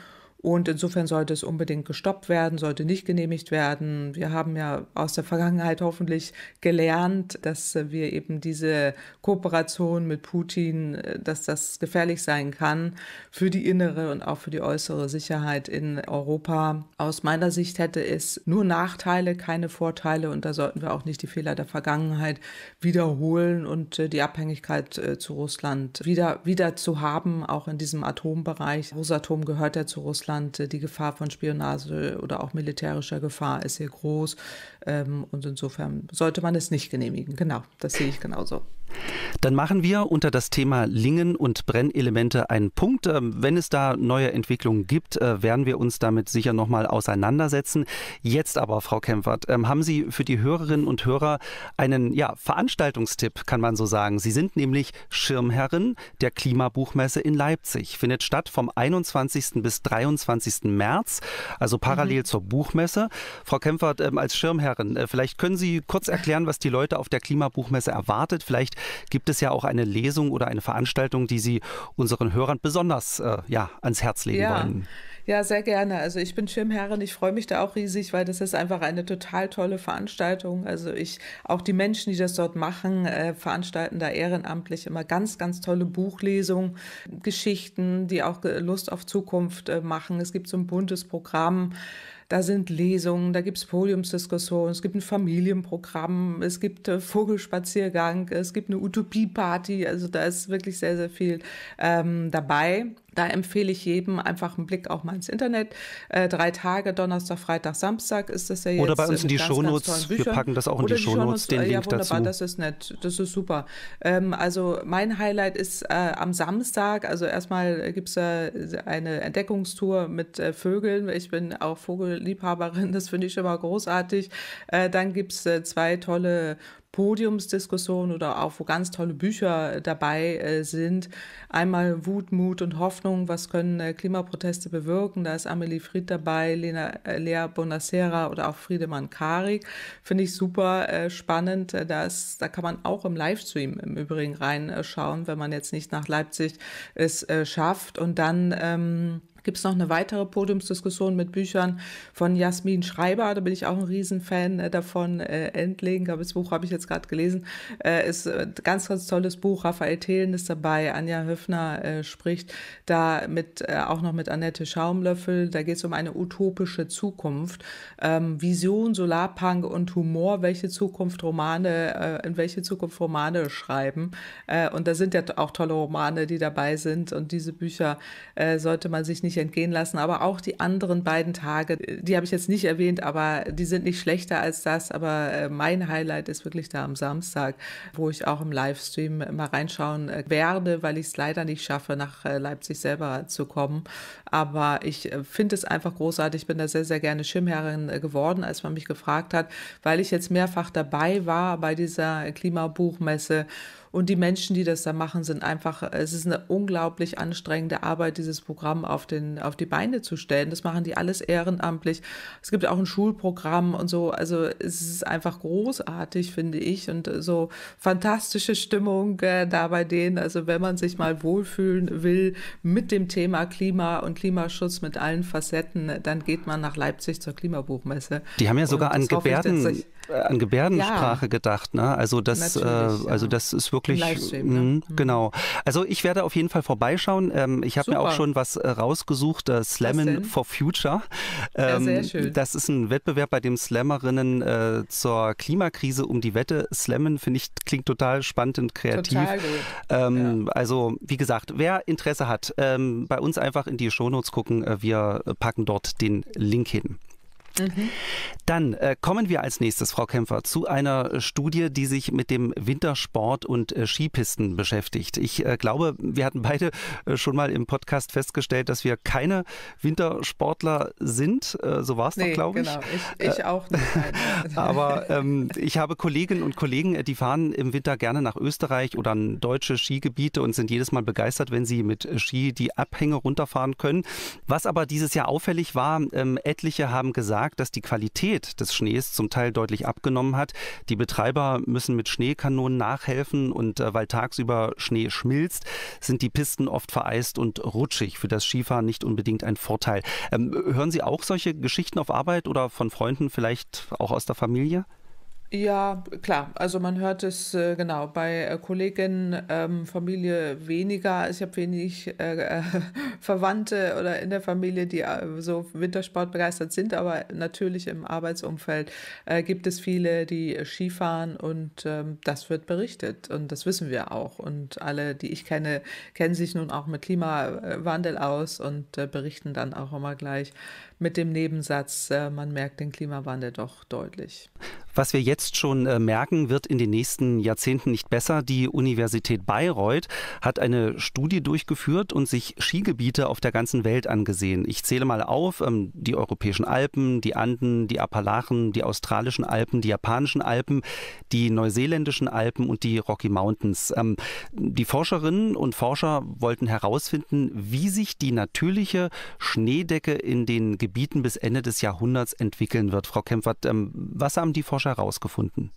Und insofern sollte es unbedingt gestoppt werden, sollte nicht genehmigt werden. Wir haben ja aus der Vergangenheit hoffentlich gelernt, dass wir eben diese Kooperation mit Putin, äh, dass das gefährlich sein kann für die innere und auch für die äußere Sicherheit in Europa. Aus meiner Sicht hätte es nur Nachteile, keine Vorteile und da sollten wir auch nicht die Fehler der Vergangenheit wiederholen und äh, die Abhängigkeit äh, zu Russland wieder, wieder zu haben, auch in diesem Atombereich. Rosatom gehört ja zu Russland. Ausland, äh, die Gefahr von Spionage oder auch militärischer Gefahr ist sehr groß. Ähm, und insofern sollte man es nicht genehmigen. Genau, das sehe ich genauso. Dann machen wir unter das Thema Lingen und Brennelemente einen Punkt. Ähm, wenn es da neue Entwicklungen gibt, äh, werden wir uns damit sicher nochmal auseinandersetzen. Jetzt aber, Frau Kempfert, ähm, haben Sie für die Hörerinnen und Hörer einen ja, Veranstaltungstipp, kann man so sagen. Sie sind nämlich Schirmherrin der Klimabuchmesse in Leipzig. Findet statt vom 21. bis 23. März, also parallel mhm. zur Buchmesse. Frau Kempfert, als Schirmherrin Jahren. Äh, vielleicht können Sie kurz erklären, was die Leute auf der Klimabuchmesse erwartet. Vielleicht gibt es ja auch eine Lesung oder eine Veranstaltung, die Sie unseren Hörern besonders äh, ja, ans Herz legen ja. wollen. Ja, sehr gerne. Also ich bin Schirmherrin, ich freue mich da auch riesig, weil das ist einfach eine total tolle Veranstaltung. Also ich, auch die Menschen, die das dort machen, äh, veranstalten da ehrenamtlich immer ganz, ganz tolle Buchlesungen, Geschichten, die auch Lust auf Zukunft äh, machen. Es gibt so ein buntes Programm. Da sind Lesungen, da gibt es Podiumsdiskussionen, es gibt ein Familienprogramm, es gibt äh, Vogelspaziergang, es gibt eine Utopieparty. Also da ist wirklich sehr, sehr viel ähm, dabei. Da empfehle ich jedem einfach einen Blick auch mal ins Internet. Äh, drei Tage, Donnerstag, Freitag, Samstag ist das ja jetzt. Oder bei uns in die Shownotes. Wir packen das auch in die Shownotes, den äh, Link ja, wunderbar, dazu. Das ist nett, das ist super. Ähm, also mein Highlight ist äh, am Samstag, also erstmal gibt es da eine Entdeckungstour mit äh, Vögeln. Ich bin auch Vogelliebhaberin, das finde ich immer großartig. Äh, dann gibt es äh, zwei tolle Podiumsdiskussionen oder auch wo ganz tolle Bücher äh, dabei äh, sind. Einmal Wut, Mut und Hoffnung, was können äh, Klimaproteste bewirken? Da ist Amelie Fried dabei, Lena, Lea Bonacera oder auch Friedemann Karik. Finde ich super spannend. Da, da kann man auch im Livestream im Übrigen reinschauen, wenn man jetzt nicht nach Leipzig es schafft. Und dann... Ähm, gibt es noch eine weitere Podiumsdiskussion mit Büchern von Jasmin Schreiber. Da bin ich auch ein Riesenfan äh, davon. Äh, Endling, glaube das Buch habe ich jetzt gerade gelesen. Äh, ist ein äh, ganz, ganz tolles Buch. Raphael Thelen ist dabei. Anja Höfner äh, spricht da mit, äh, auch noch mit Annette Schaumlöffel. Da geht es um eine utopische Zukunft. Ähm, Vision, Solarpunk und Humor. Welche Zukunft Romane, äh, in welche Zukunft Romane schreiben. und da sind ja auch tolle Romane, die dabei sind. Und diese Bücher sollte man sich nicht entgehen lassen. Aber auch die anderen beiden Tage, die habe ich jetzt nicht erwähnt, aber die sind nicht schlechter als das. Aber äh, mein Highlight ist wirklich da am Samstag, wo ich auch im Livestream mal reinschauen äh, werde, weil ich es leider nicht schaffe, nach äh, Leipzig selber zu kommen. Aber ich finde es einfach großartig. Ich bin da sehr, sehr gerne Schirmherrin geworden, als man mich gefragt hat, weil ich jetzt mehrfach dabei war bei dieser Klimabuchmesse und die Menschen, die das da machen, sind einfach, es ist eine unglaublich anstrengende Arbeit, dieses Programm auf, den, auf die Beine zu stellen. Das machen die alles ehrenamtlich. Es gibt auch ein Schulprogramm und so. Also es ist einfach großartig, finde ich. Und so fantastische Stimmung äh, da bei denen. Also wenn man sich mal wohlfühlen will mit dem Thema Klima und Klimaschutz mit allen Facetten, dann geht man nach Leipzig zur Klimabuchmesse. Die haben ja sogar an Gebärden an Gebärdensprache ja. gedacht. Ne? Also das, äh, also das ist wirklich mh, ne? Mhm. genau. Also ich werde auf jeden Fall vorbeischauen. Ähm, ich habe mir auch schon was äh, rausgesucht. Äh, Slammen for Future. Ähm, ja, sehr ähm, schön. Das ist ein Wettbewerb, bei dem Slammerinnen äh, zur Klimakrise um die Wette slammen. Finde ich klingt total spannend und kreativ. Total gut. Ähm, ja. Also wie gesagt, wer Interesse hat, ähm, bei uns einfach in die Shownotes gucken. Äh, wir packen dort den Link hin. Mhm. Dann äh, kommen wir als nächstes, Frau Kämpfer, zu einer äh, Studie, die sich mit dem Wintersport und äh, Skipisten beschäftigt. Ich äh, glaube, wir hatten beide äh, schon mal im Podcast festgestellt, dass wir keine Wintersportler sind. Äh, so war es nee, doch, glaube ich. Genau, ich, ich auch nicht. [laughs] aber ähm, ich habe Kolleginnen und Kollegen, die fahren im Winter gerne nach Österreich oder an deutsche Skigebiete und sind jedes Mal begeistert, wenn sie mit Ski die Abhänge runterfahren können. Was aber dieses Jahr auffällig war, ähm, etliche haben gesagt, gemerkt, dass die Qualität des Schnees zum Teil deutlich abgenommen hat. Die Betreiber müssen mit Schneekanonen nachhelfen und äh, weil tagsüber Schnee schmilzt, sind die Pisten oft vereist und rutschig. Für das Skifahren nicht unbedingt ein Vorteil. Ähm, hören Sie auch solche Geschichten auf Arbeit oder von Freunden vielleicht auch aus der Familie? Ja, klar. Also man hört es äh, genau bei äh, Kolleginnen, ähm, Familie weniger. Ich habe wenig äh, äh [laughs] Verwandte oder in der Familie, die äh, so Wintersport begeistert sind, aber natürlich im Arbeitsumfeld äh, gibt es viele, die äh, Skifahren und ähm, das wird berichtet und das wissen wir auch. Und alle, die ich kenne, kennen sich nun auch mit Klimawandel aus und berichten dann auch immer gleich mit dem Nebensatz, äh, man merkt den Klimawandel doch deutlich. Was wir jetzt schon äh, merken, wird in den nächsten Jahrzehnten nicht besser. Die Universität Bayreuth hat eine Studie durchgeführt und sich Skigebiete auf der ganzen Welt angesehen. Ich zähle mal auf, ähm, die europäischen Alpen, die Anden, die Appalachen, die australischen Alpen, die japanischen Alpen, die neuseeländischen Alpen und die Rocky Mountains. Ähm, die Forscherinnen und Forscher wollten herausfinden, wie sich die natürliche Schneedecke in den Gebieten Gebieten bis Ende des Jahrhunderts entwickeln wird. Frau Kempfert, ähm, was haben die Forscher herausgefunden?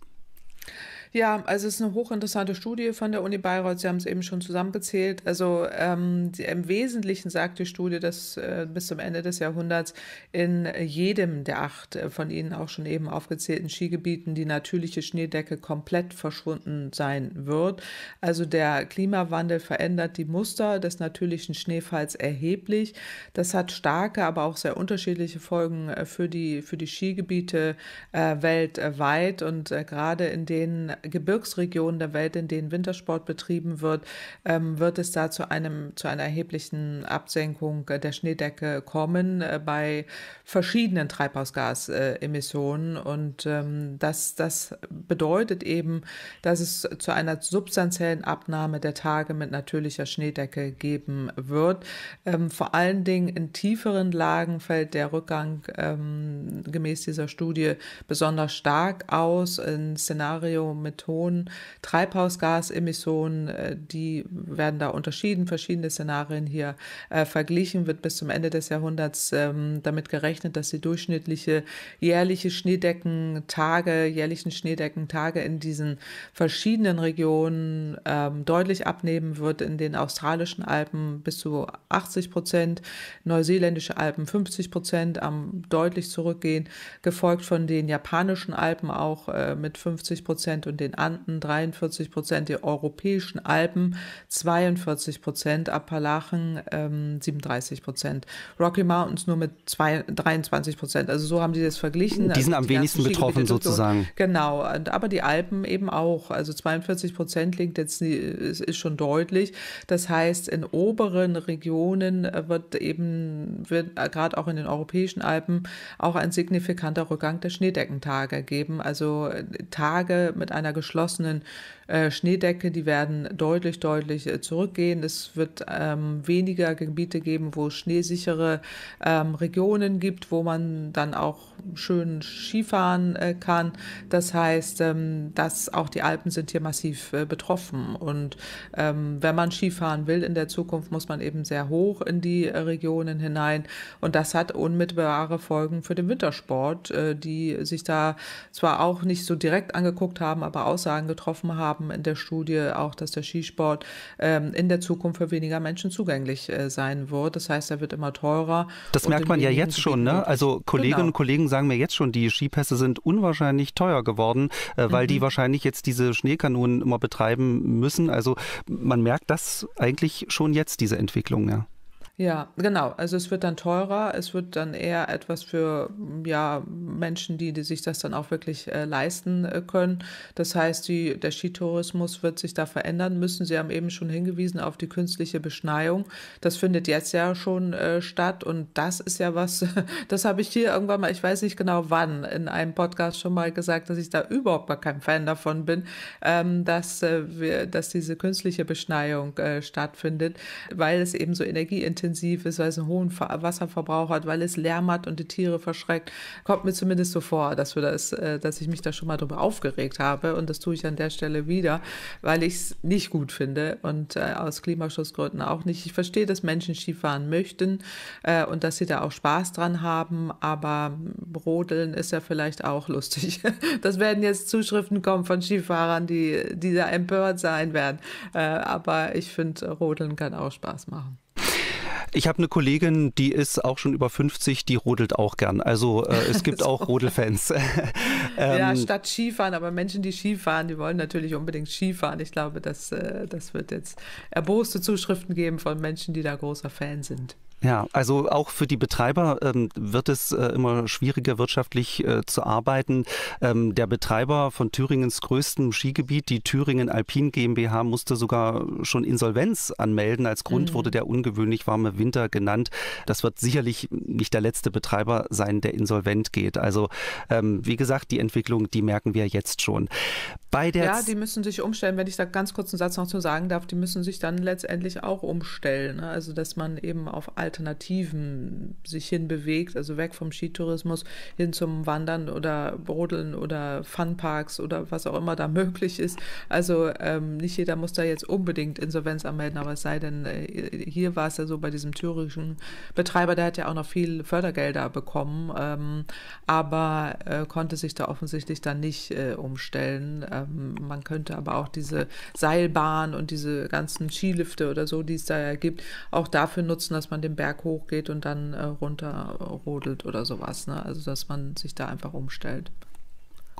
Ja, also es ist eine hochinteressante Studie von der Uni Bayreuth. Sie haben es eben schon zusammengezählt. Also ähm, die, im Wesentlichen sagt die Studie, dass äh, bis zum Ende des Jahrhunderts in jedem der acht äh, von Ihnen auch schon eben aufgezählten Skigebieten die natürliche Schneedecke komplett verschwunden sein wird. Also der Klimawandel verändert die Muster des natürlichen Schneefalls erheblich. Das hat starke, aber auch sehr unterschiedliche Folgen äh, für die, für die Skigebiete äh, weltweit und äh, gerade in denen Gebirgsregionen der Welt, in denen Wintersport betrieben wird, ähm, wird es da zu, einem, zu einer erheblichen Absenkung der Schneedecke kommen äh, bei verschiedenen Treibhausgasemissionen. Und ähm, das, das bedeutet eben, dass es zu einer substanziellen Abnahme der Tage mit natürlicher Schneedecke geben wird. Ähm, vor allen Dingen in tieferen Lagen fällt der Rückgang ähm, gemäß dieser Studie besonders stark aus. Ein Szenario mit Ton, Treibhausgasemissionen, äh, die werden da unterschieden, verschiedene Szenarien hier äh, verglichen, wird bis zum Ende des Jahrhunderts ähm, damit gerechnet, dass die durchschnittliche jährliche Schneedeckentage, jährlichen Schneedeckentage in diesen verschiedenen Regionen ähm, deutlich abnehmen wird, in den australischen Alpen bis zu 80 Prozent, neuseeländische Alpen 50 Prozent, am deutlich zurückgehen, gefolgt von den japanischen Alpen auch äh, mit 50 Prozent und den Anden, 43 Prozent der europäischen Alpen, 42 Prozent Appalachen, ähm, 37 Prozent. Rocky Mountains nur mit zwei, 23 Prozent. Also so haben sie das verglichen. Die sind also am die wenigsten betroffen sozusagen. Genau, aber die Alpen eben auch. Also 42 Prozent liegt jetzt, es ist schon deutlich. Das heißt, in oberen Regionen wird eben, wird gerade auch in den europäischen Alpen auch ein signifikanter Rückgang der Schneedeckentage geben. Also äh, Tage mit einer einer geschlossenen äh, Schneedecke, die werden deutlich, deutlich äh, zurückgehen. Es wird ähm, weniger Gebiete geben, wo es schneesichere ähm, Regionen gibt, wo man dann auch schön Skifahren äh, kann. Das heißt, ähm, dass auch die Alpen sind hier massiv äh, betroffen. Und ähm, wenn man Skifahren will in der Zukunft, muss man eben sehr hoch in die Regionen hinein. Und das hat unmittelbare Folgen für den Wintersport, die sich da zwar auch nicht so direkt angeguckt haben, aber Aussagen getroffen haben haben in der Studie auch, dass der Skisport ähm, in der Zukunft für weniger Menschen zugänglich äh, sein wird. Das heißt, er wird immer teurer. Das merkt man ja jetzt schon. Ne? Also Kolleginnen genau. und Kollegen sagen mir jetzt schon, die Skipässe sind unwahrscheinlich teuer geworden, äh, weil mhm. die wahrscheinlich jetzt diese Schneekanonen immer betreiben müssen. Also man merkt das eigentlich schon jetzt, diese Entwicklung. Ja. Ja, genau. Also es wird dann teurer, es wird dann eher etwas für mm, ja, Menschen, die, die sich das dann auch wirklich äh, leisten äh, können. Das heißt, die, der Skitourismus wird sich da verändern müssen. Sie haben eben schon hingewiesen auf die künstliche Beschneiung. Das findet jetzt ja schon äh, statt und das ist ja was, [laughs] das habe ich hier irgendwann mal, ich weiß nicht genau wann, in einem Podcast schon mal gesagt, dass ich da überhaupt gar kein Fan davon bin, ähm, dass, äh, wir, dass diese künstliche Beschneiung äh, stattfindet, weil es eben so energieintensiv intensiv ist, weil es einen hohen Wasserverbrauch hat, weil es Lärm hat und die Tiere verschreckt. Kommt mir zumindest so vor, dass, wir das, äh, dass ich mich da schon mal drüber aufgeregt habe. Und das tue ich an der Stelle wieder, weil ich es nicht gut finde und äh, aus Klimaschutzgründen auch nicht. Ich verstehe, dass Menschen Skifahren möchten äh, und dass sie da auch Spaß dran haben, aber Rodeln ist ja vielleicht auch lustig. [laughs] Das werden jetzt Zuschriften kommen von Skifahrern, die, die da empört sein werden. aber ich finde, Rodeln kann auch Spaß machen. Ich habe eine Kollegin, die ist auch schon über 50, die rodelt auch gern. Also äh, [laughs] es gibt so. auch Rodelfans. [laughs] ähm, ja, statt Skifahren, aber Menschen, die Skifahren, die wollen natürlich unbedingt Skifahren. Ich glaube, das, äh, das wird jetzt erboste Zuschriften geben von Menschen, die da großer Fan sind. Ja, also auch für die Betreiber ähm, wird es äh, immer schwieriger wirtschaftlich äh, zu arbeiten. Ähm, der Betreiber von Thüringens größtem Skigebiet, die Thüringen Alpin GmbH, musste sogar schon Insolvenz anmelden. Als Grund mhm. wurde der ungewöhnlich warme Winter genannt. Das wird sicherlich nicht der letzte Betreiber sein, der insolvent geht. Also ähm, wie gesagt, die Entwicklung, die merken wir jetzt schon. Bei der ja, die müssen sich umstellen, wenn ich da ganz kurz einen Satz noch zu sagen darf, die müssen sich dann letztendlich auch umstellen. Ne? Also dass man eben auf alte Alternativen sich hinbewegt, also weg vom Skitourismus hin zum Wandern oder Brodeln oder Funparks oder was auch immer da [laughs] möglich ist. Also ähm, nicht jeder muss da jetzt unbedingt Insolvenz anmelden, aber es sei denn, äh, hier war es ja so bei diesem thürischen Betreiber, der hat ja auch noch viel Fördergelder bekommen, ähm, aber äh, konnte sich da offensichtlich dann nicht äh, umstellen. Ähm, man könnte aber auch diese Seilbahn und diese ganzen Skilifte oder so, die es da ja gibt, auch dafür nutzen, dass man den Berg Berg hochgeht und dann äh, runter rodelt oder sowas. Ne? Also dass man sich da einfach umstellt.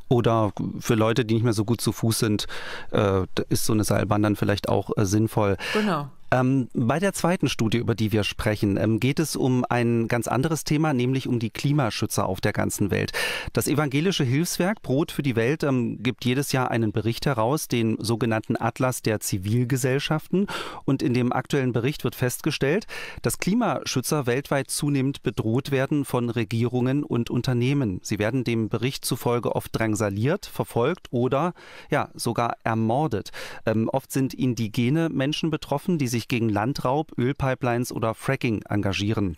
Oder für Leute, die nicht mehr so gut zu Fuß sind, äh, ist so eine Seilbahn dann vielleicht auch äh, sinnvoll. Genau. Ähm, bei der zweiten Studie, über die wir sprechen, ähm, geht es um ein ganz anderes Thema, nämlich um die Klimaschützer auf der ganzen Welt. Das evangelische Hilfswerk Brot für die Welt ähm, gibt jedes Jahr einen Bericht heraus, den sogenannten Atlas der Zivilgesellschaften. Und in dem aktuellen Bericht wird festgestellt, dass Klimaschützer weltweit zunehmend bedroht werden von Regierungen und Unternehmen. Sie werden dem Bericht zufolge oft drangsaliert, verfolgt oder ja sogar ermordet. Ähm, oft sind indigene Menschen betroffen, die sich sich gegen Landraub, Ölpipelines oder Fracking engagieren.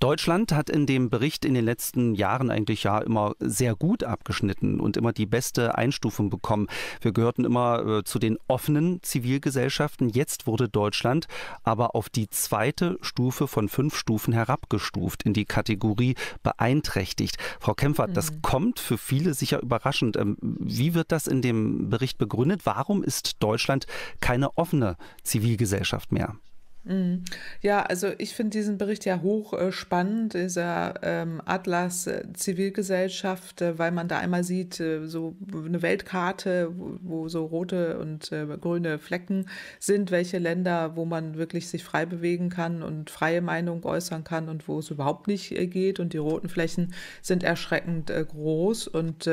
Deutschland hat in dem Bericht in den letzten Jahren eigentlich ja immer sehr gut abgeschnitten und immer die beste Einstufung bekommen. Wir gehörten immer äh, zu den offenen Zivilgesellschaften. Jetzt wurde Deutschland aber auf die zweite Stufe von fünf Stufen herabgestuft in die Kategorie beeinträchtigt. Frau Kämpfer, mhm. das kommt für viele sicher überraschend. Ähm, wie wird das in dem Bericht begründet? Warum ist Deutschland keine offene Zivilgesellschaft mehr? Mhm. Ja, also ich finde diesen Bericht ja hochspannend, dieser ähm, Atlas äh, Zivilgesellschaft, äh, weil man da einmal sieht, äh, so eine Weltkarte, wo, so rote und grüne Flecken sind, welche Länder, wo man wirklich sich frei bewegen kann und freie Meinung äußern kann und wo es überhaupt nicht geht. Und die roten Flächen sind erschreckend groß. Und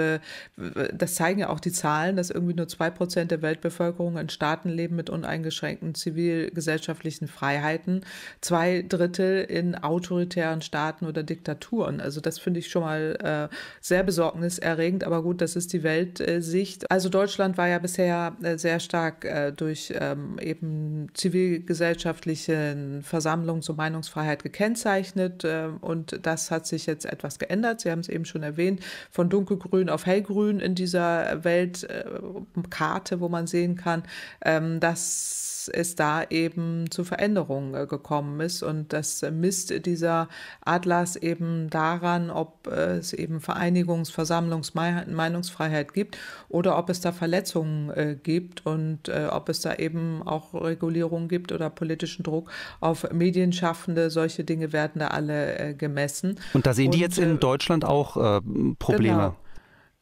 das zeigen ja auch die Zahlen, dass irgendwie nur zwei Prozent der Weltbevölkerung in Staaten leben mit uneingeschränkten zivilgesellschaftlichen Freiheiten, zwei Drittel in autoritären Staaten oder Diktaturen. Also das finde ich schon mal äh, sehr besorgniserregend, aber gut, das ist die Weltsicht. Also Deutschland war ja bisher äh, sehr stark äh, durch ähm, eben zivilgesellschaftliche Versammlungen zur Meinungsfreiheit gekennzeichnet äh, und das hat sich jetzt etwas geändert. Sie haben es eben schon erwähnt, von dunkelgrün auf hellgrün in dieser Weltkarte, wo man sehen kann, ähm, dass es da eben zu Veränderungen äh, gekommen ist. Und das misst dieser Atlas eben daran, ob äh, es eben Vereinigungs-, Versammlungs-, Meinungsfreiheit gibt oder ob es da Verletzungen äh, gibt und ob es da eben auch Regulierungen gibt oder politischen Druck auf Medienschaffende. Solche Dinge werden da alle gemessen. Und da sehen und, die jetzt in Deutschland auch Probleme. Genau.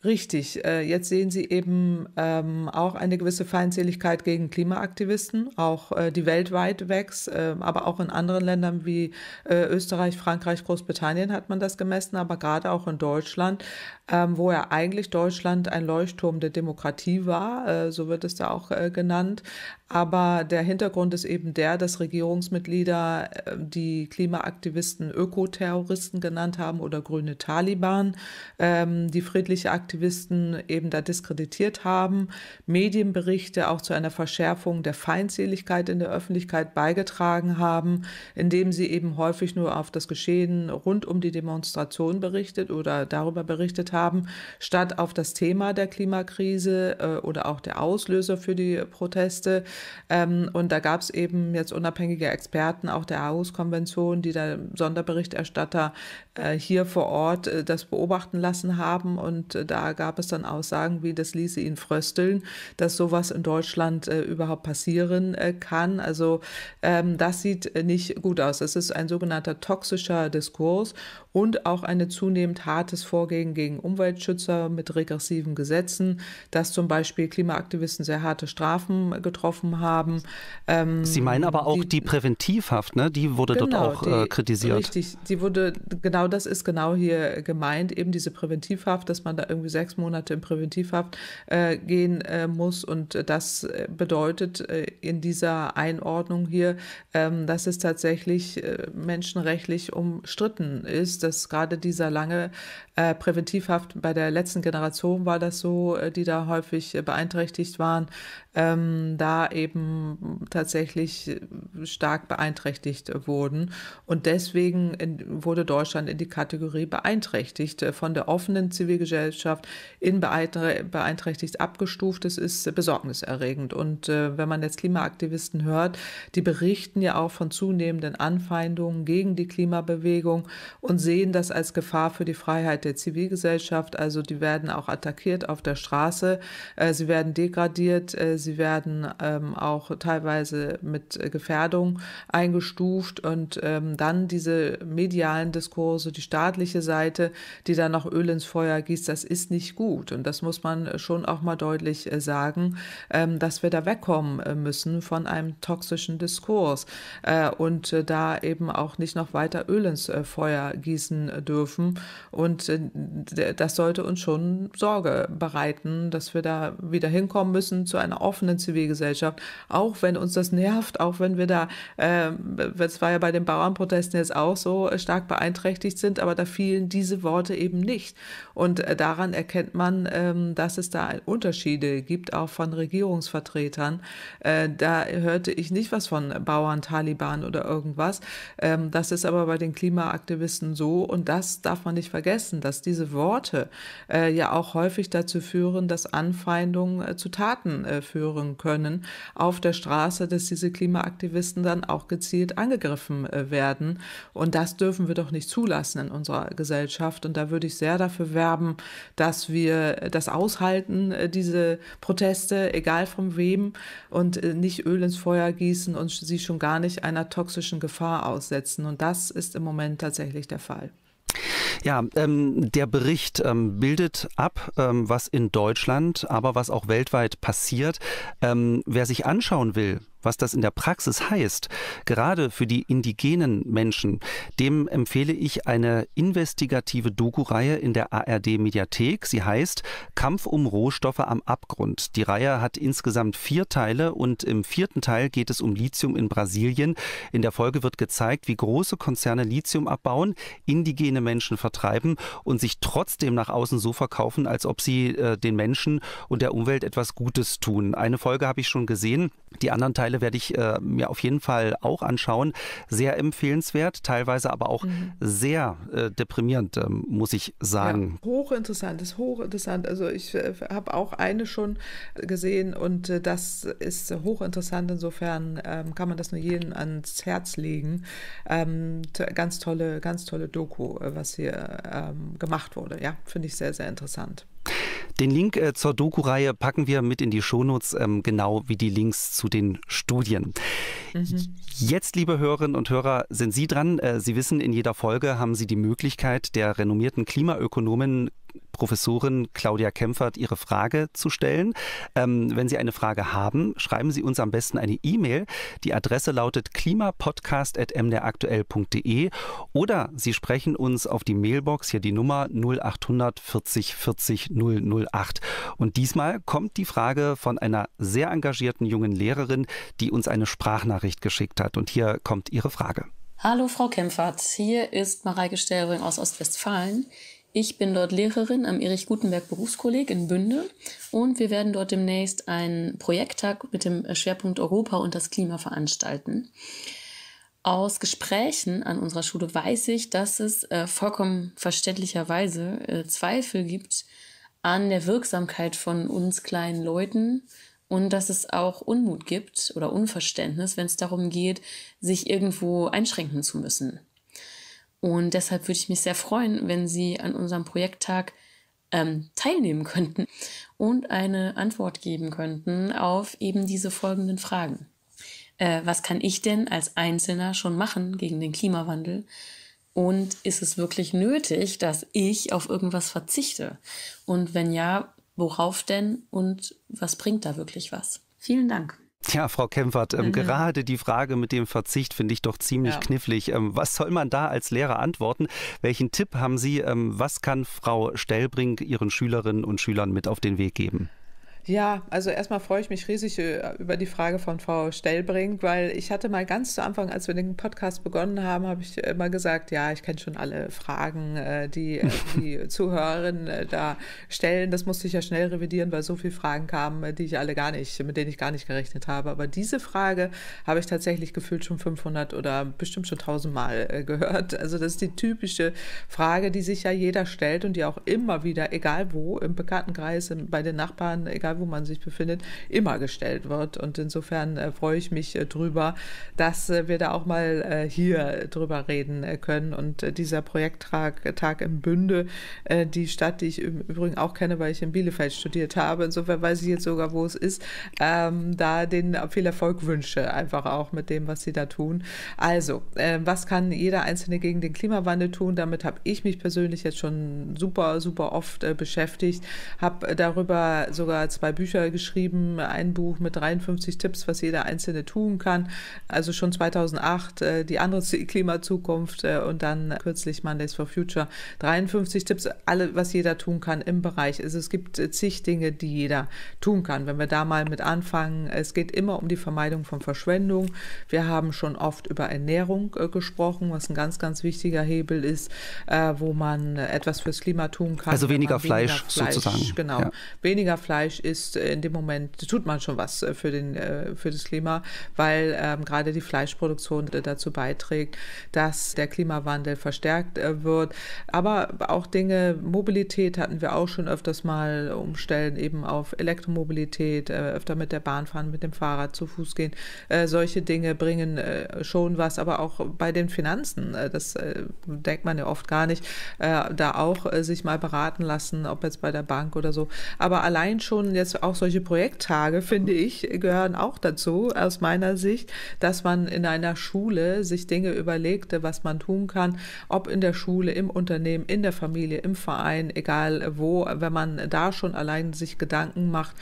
Richtig. Äh, jetzt sehen Sie eben ähm, auch eine gewisse Feindseligkeit gegen Klimaaktivisten, auch äh, die weltweit wächst, äh, aber auch in anderen Ländern wie äh, Österreich, Frankreich, Großbritannien hat man das gemessen, aber gerade auch in Deutschland, ähm, wo ja eigentlich Deutschland ein Leuchtturm der Demokratie war, äh, so wird es da auch äh, genannt. Aber der Hintergrund ist eben der, dass Regierungsmitglieder die Klimaaktivisten Ökoterroristen genannt haben oder grüne Taliban, ähm, die friedliche Aktivisten Aktivisten eben da diskreditiert haben, Medienberichte auch zu einer Verschärfung der Feindseligkeit in der Öffentlichkeit beigetragen haben, indem sie eben häufig nur auf das Geschehen rund um die Demonstration berichtet oder darüber berichtet haben, statt auf das Thema der Klimakrise äh, oder auch der Auslöser für die Proteste. Ähm, und da gab es eben jetzt unabhängige Experten, auch der aus konvention die da Sonderberichterstatter äh, hier vor Ort äh, das beobachten lassen haben und äh, da gab es dann Aussagen wie, das ließe ihn frösteln, dass sowas in Deutschland äh, überhaupt passieren äh, kann. Also ähm, das sieht äh, nicht gut aus. Das ist ein sogenannter toxischer Diskurs und auch ein zunehmend hartes Vorgehen gegen Umweltschützer mit regressiven Gesetzen, dass zum Beispiel Klimaaktivisten sehr harte Strafen getroffen haben. Ähm, Sie meinen aber auch die, die Präventivhaft, ne? die wurde genau, dort auch äh, die, äh, kritisiert. Richtig, die wurde, genau das ist genau hier gemeint, eben diese Präventivhaft, dass man da irgendwie sechs Monate in Präventivhaft äh, gehen äh, muss und das bedeutet äh, in dieser Einordnung hier, ähm, dass es tatsächlich äh, menschenrechtlich umstritten ist dass gerade dieser lange äh, Präventivhaft bei der letzten Generation war das so, äh, die da häufig äh, beeinträchtigt waren, ähm, da eben tatsächlich äh, stark beeinträchtigt wurden. Und deswegen in, wurde Deutschland in die Kategorie beeinträchtigt, von der offenen Zivilgesellschaft in beeinträchtigt abgestuft. Das ist besorgniserregend. Und äh, wenn man jetzt Klimaaktivisten hört, die berichten ja auch von zunehmenden Anfeindungen gegen die Klimabewegung und sehen, sehen das als Gefahr für die Freiheit der Zivilgesellschaft. Also die werden auch attackiert auf der Straße, äh, sie werden degradiert, äh, sie werden ähm, auch teilweise mit Gefährdung eingestuft und ähm, dann diese medialen Diskurse, die staatliche Seite, die dann noch Öl ins Feuer gießt, das ist nicht gut. Und das muss man schon auch mal deutlich äh, sagen, ähm, dass wir da wegkommen müssen von einem toxischen Diskurs und da eben auch nicht noch weiter Öl ins Feuer gießen genießen äh, dürfen. Und äh, das sollte uns schon Sorge bereiten, dass wir da wieder hinkommen müssen zu einer offenen Zivilgesellschaft, auch wenn uns das nervt, auch wenn wir da, äh, das war ja bei den Bauernprotesten jetzt auch so, äh, stark beeinträchtigt sind, aber da fielen diese Worte eben nicht. Und daran erkennt man, ähm, dass es da Unterschiede gibt, auch von Regierungsvertretern. Äh, da hörte ich nicht was von Bauern, Taliban oder irgendwas. Ähm, das ist aber bei den Klimaaktivisten so, und das darf man nicht vergessen, dass diese Worte äh, ja auch häufig dazu führen, dass Anfeindungen äh, zu Taten äh, führen können auf der Straße, dass diese Klimaaktivisten dann auch gezielt angegriffen äh, werden. Und das dürfen wir doch nicht zulassen in unserer Gesellschaft. Und da würde ich sehr dafür werben, dass wir äh, das aushalten, äh, diese Proteste, egal von wem, und nicht Öl ins Feuer gießen und sie schon gar nicht einer toxischen Gefahr aussetzen. Und das ist im Moment tatsächlich der Fall. Ja, ähm, der Bericht ähm, bildet ab, ähm, was in Deutschland, aber was auch weltweit passiert. Ähm, wer sich anschauen will, was das in der Praxis heißt, gerade für die indigenen Menschen, dem empfehle ich eine investigative Doku-Reihe in der ARD-Mediathek. Sie heißt Kampf um Rohstoffe am Abgrund. Die Reihe hat insgesamt vier Teile und im vierten Teil geht es um Lithium in Brasilien. In der Folge wird gezeigt, wie große Konzerne Lithium abbauen, indigene Menschen vertreiben und sich trotzdem nach außen so verkaufen, als ob sie äh, den Menschen und der Umwelt etwas Gutes tun. Eine Folge habe ich schon gesehen, die anderen Teile Stelle werde ich äh, mir auf jeden Fall auch anschauen. Sehr empfehlenswert, teilweise aber auch mhm. sehr äh, deprimierend, äh, muss ich sagen. Ja, hochinteressant, ist hochinteressant. Also ich äh, habe auch eine schon gesehen und äh, das ist hochinteressant. Insofern ähm, kann man das nur jedem ans Herz legen. Ähm, ganz tolle, ganz tolle Doku, äh, was hier ähm, gemacht wurde. Ja, finde ich sehr, sehr interessant. Den Link äh, zur Doku-Reihe packen wir mit in die Shownotes, ähm, genau wie die Links zu den Studien. Mhm. Jetzt, liebe Hörerinnen und Hörer, sind Sie dran. Äh, Sie wissen, in jeder Folge haben Sie die Möglichkeit, der renommierten Klimaökonomin Professorin Claudia Kempfert Ihre Frage zu stellen. Ähm, wenn Sie eine Frage haben, schreiben Sie uns am besten eine E-Mail. Die Adresse lautet klimapodcast.mdraktuell.de oder Sie sprechen uns auf die Mailbox, hier die Nummer 0800 40 40 008. Und diesmal kommt die Frage von einer sehr engagierten jungen Lehrerin, die uns eine Sprachnachricht geschickt hat. Und hier kommt Ihre Frage. Hallo Frau Kempfert, hier ist Mareike Stellring aus Ostwestfalen. Ich bin dort Lehrerin am Erich Gutenberg Berufskolleg in Bünde und wir werden dort demnächst einen Projekttag mit dem Schwerpunkt Europa und das Klima veranstalten. Aus Gesprächen an unserer Schule weiß ich, dass es äh, vollkommen verständlicherweise äh, Zweifel gibt an der Wirksamkeit von uns kleinen Leuten und dass es auch Unmut gibt oder Unverständnis, wenn es darum geht, sich irgendwo einschränken zu müssen. Und deshalb würde ich mich sehr freuen, wenn Sie an unserem Projekttag ähm, teilnehmen könnten und eine Antwort geben könnten auf eben diese folgenden Fragen. Äh, was kann ich denn als Einzelner schon machen gegen den Klimawandel? Und ist es wirklich nötig, dass ich auf irgendwas verzichte? Und wenn ja, worauf denn und was bringt da wirklich was? Vielen Dank. Ja, Frau Kempfert, ähm, mhm. gerade die Frage mit dem Verzicht finde ich doch ziemlich ja. knifflig. Ähm, was soll man da als Lehrer antworten? Welchen Tipp haben Sie? Ähm, was kann Frau Stellbrink ihren Schülerinnen und Schülern mit auf den Weg geben? Ja, also erstmal freue ich mich riesig äh, über die Frage von Frau Stellbrink, weil ich hatte mal ganz zu Anfang, als wir den Podcast begonnen haben, habe ich immer gesagt, ja, ich kenne schon alle Fragen, äh, die äh, die [laughs] Zuhörerinnen da stellen. Das musste ich ja schnell revidieren, weil so viele Fragen kamen, die ich alle gar nicht, mit denen ich gar nicht gerechnet habe. Aber diese Frage habe ich tatsächlich gefühlt schon 500 oder bestimmt schon 1000 Mal gehört. Also das ist die typische Frage, die sich ja jeder stellt und die auch immer wieder, egal wo, im Bekanntenkreis, bei den Nachbarn, egal egal wo man sich befindet, immer gestellt wird. Und insofern äh, freue ich mich äh, drüber, dass äh, wir da auch mal äh, hier drüber reden äh, können. Und äh, dieser Projekttag Tag im Bünde, die Stadt, die ich im Übrigen auch kenne, weil ich in Bielefeld studiert habe, insofern weiß ich jetzt sogar, wo es ist, ähm, da den viel Erfolg wünsche, einfach auch mit dem, was sie da tun. Also, was kann jeder Einzelne gegen den Klimawandel tun? Damit habe ich mich persönlich jetzt schon super, super oft beschäftigt, habe darüber sogar zwei zwei Bücher geschrieben, ein Buch mit 53 Tipps, was jeder Einzelne tun kann. Also schon 2008 äh, die andere [laughs] Klimazukunft äh, und dann kürzlich Mondays for Future. 53 Tipps, alle, was jeder tun kann im Bereich. Also es gibt äh, zig Dinge, die jeder tun kann. Wenn wir da mal mit anfangen, es geht immer um die Vermeidung von Verschwendung. Wir haben schon oft über Ernährung äh, gesprochen, was ein ganz, ganz wichtiger Hebel ist, äh, wo man etwas fürs Klima tun kann. Also weniger, weniger Fleisch, Fleisch, sozusagen. Genau. Ja. Weniger Fleisch ist ist, äh, in dem Moment tut man schon was äh, für, den, äh, für das Klima, weil ähm, gerade die Fleischproduktion dazu beiträgt, dass der Klimawandel verstärkt wird. Aber auch Dinge, Mobilität hatten wir auch schon öfters mal umstellen, eben auf Elektromobilität, öfter mit der Bahn fahren, mit dem Fahrrad, zu Fuß gehen. Äh, solche Dinge bringen äh, schon was, aber auch bei den Finanzen, äh, das denkt man ja oft gar nicht, da auch sich mal beraten lassen, ob jetzt bei der Bank oder so. Aber allein schon jetzt jetzt auch solche Projekttage, finde ich, gehören auch dazu, aus meiner Sicht, dass man in einer Schule sich Dinge überlegte, was man tun kann, ob in der Schule, im Unternehmen, in der Familie, im Verein, egal wo, wenn man da schon allein sich Gedanken macht,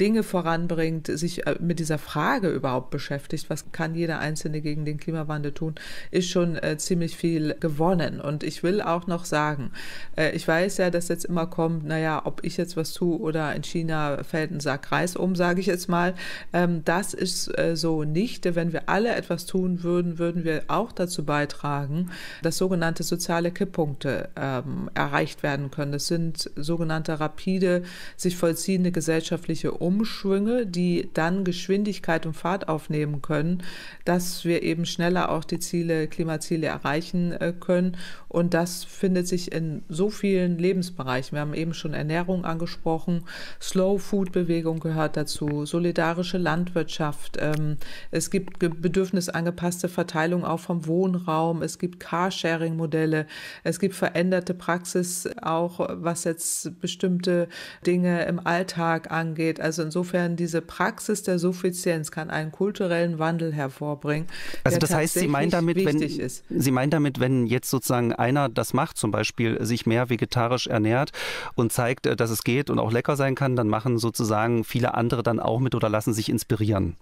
Dinge voranbringt, sich äh, mit dieser Frage überhaupt beschäftigt, was kann jeder Einzelne gegen den Klimawandel tun, ist schon äh, ziemlich viel gewonnen. Und ich will auch noch sagen, äh, ich weiß ja, dass jetzt immer kommt, naja, ob ich jetzt was tue oder in China fällt ein Sack Reis um, sage ich jetzt mal. Ähm, das ist äh, so nicht. Wenn wir alle etwas tun würden, würden wir auch dazu beitragen, dass sogenannte soziale Kipppunkte ähm, erreicht werden können. Das sind sogenannte rapide, sich vollziehende gesellschaftliche Umschwünge, die dann Geschwindigkeit und Fahrt aufnehmen können, dass wir eben schneller auch die Ziele, Klimaziele erreichen äh, können. Und das findet sich in so vielen Lebensbereichen. Wir haben eben schon Ernährung angesprochen, Slow Food Bewegung gehört dazu, solidarische Landwirtschaft. Ähm, es gibt bedürfnisangepasste Verteilung auch vom Wohnraum. Es gibt Carsharing-Modelle. Es gibt veränderte Praxis auch, was jetzt bestimmte Dinge im Alltag angeht. Also also insofern diese Praxis der Suffizienz kann einen kulturellen Wandel hervorbringen. Also das heißt, Sie meinen damit, wenn ist. Sie meinen damit, wenn jetzt sozusagen einer das macht, zum Beispiel sich mehr vegetarisch ernährt und zeigt, äh, dass es geht und auch lecker sein kann, dann machen sozusagen viele andere dann auch mit oder lassen sich inspirieren.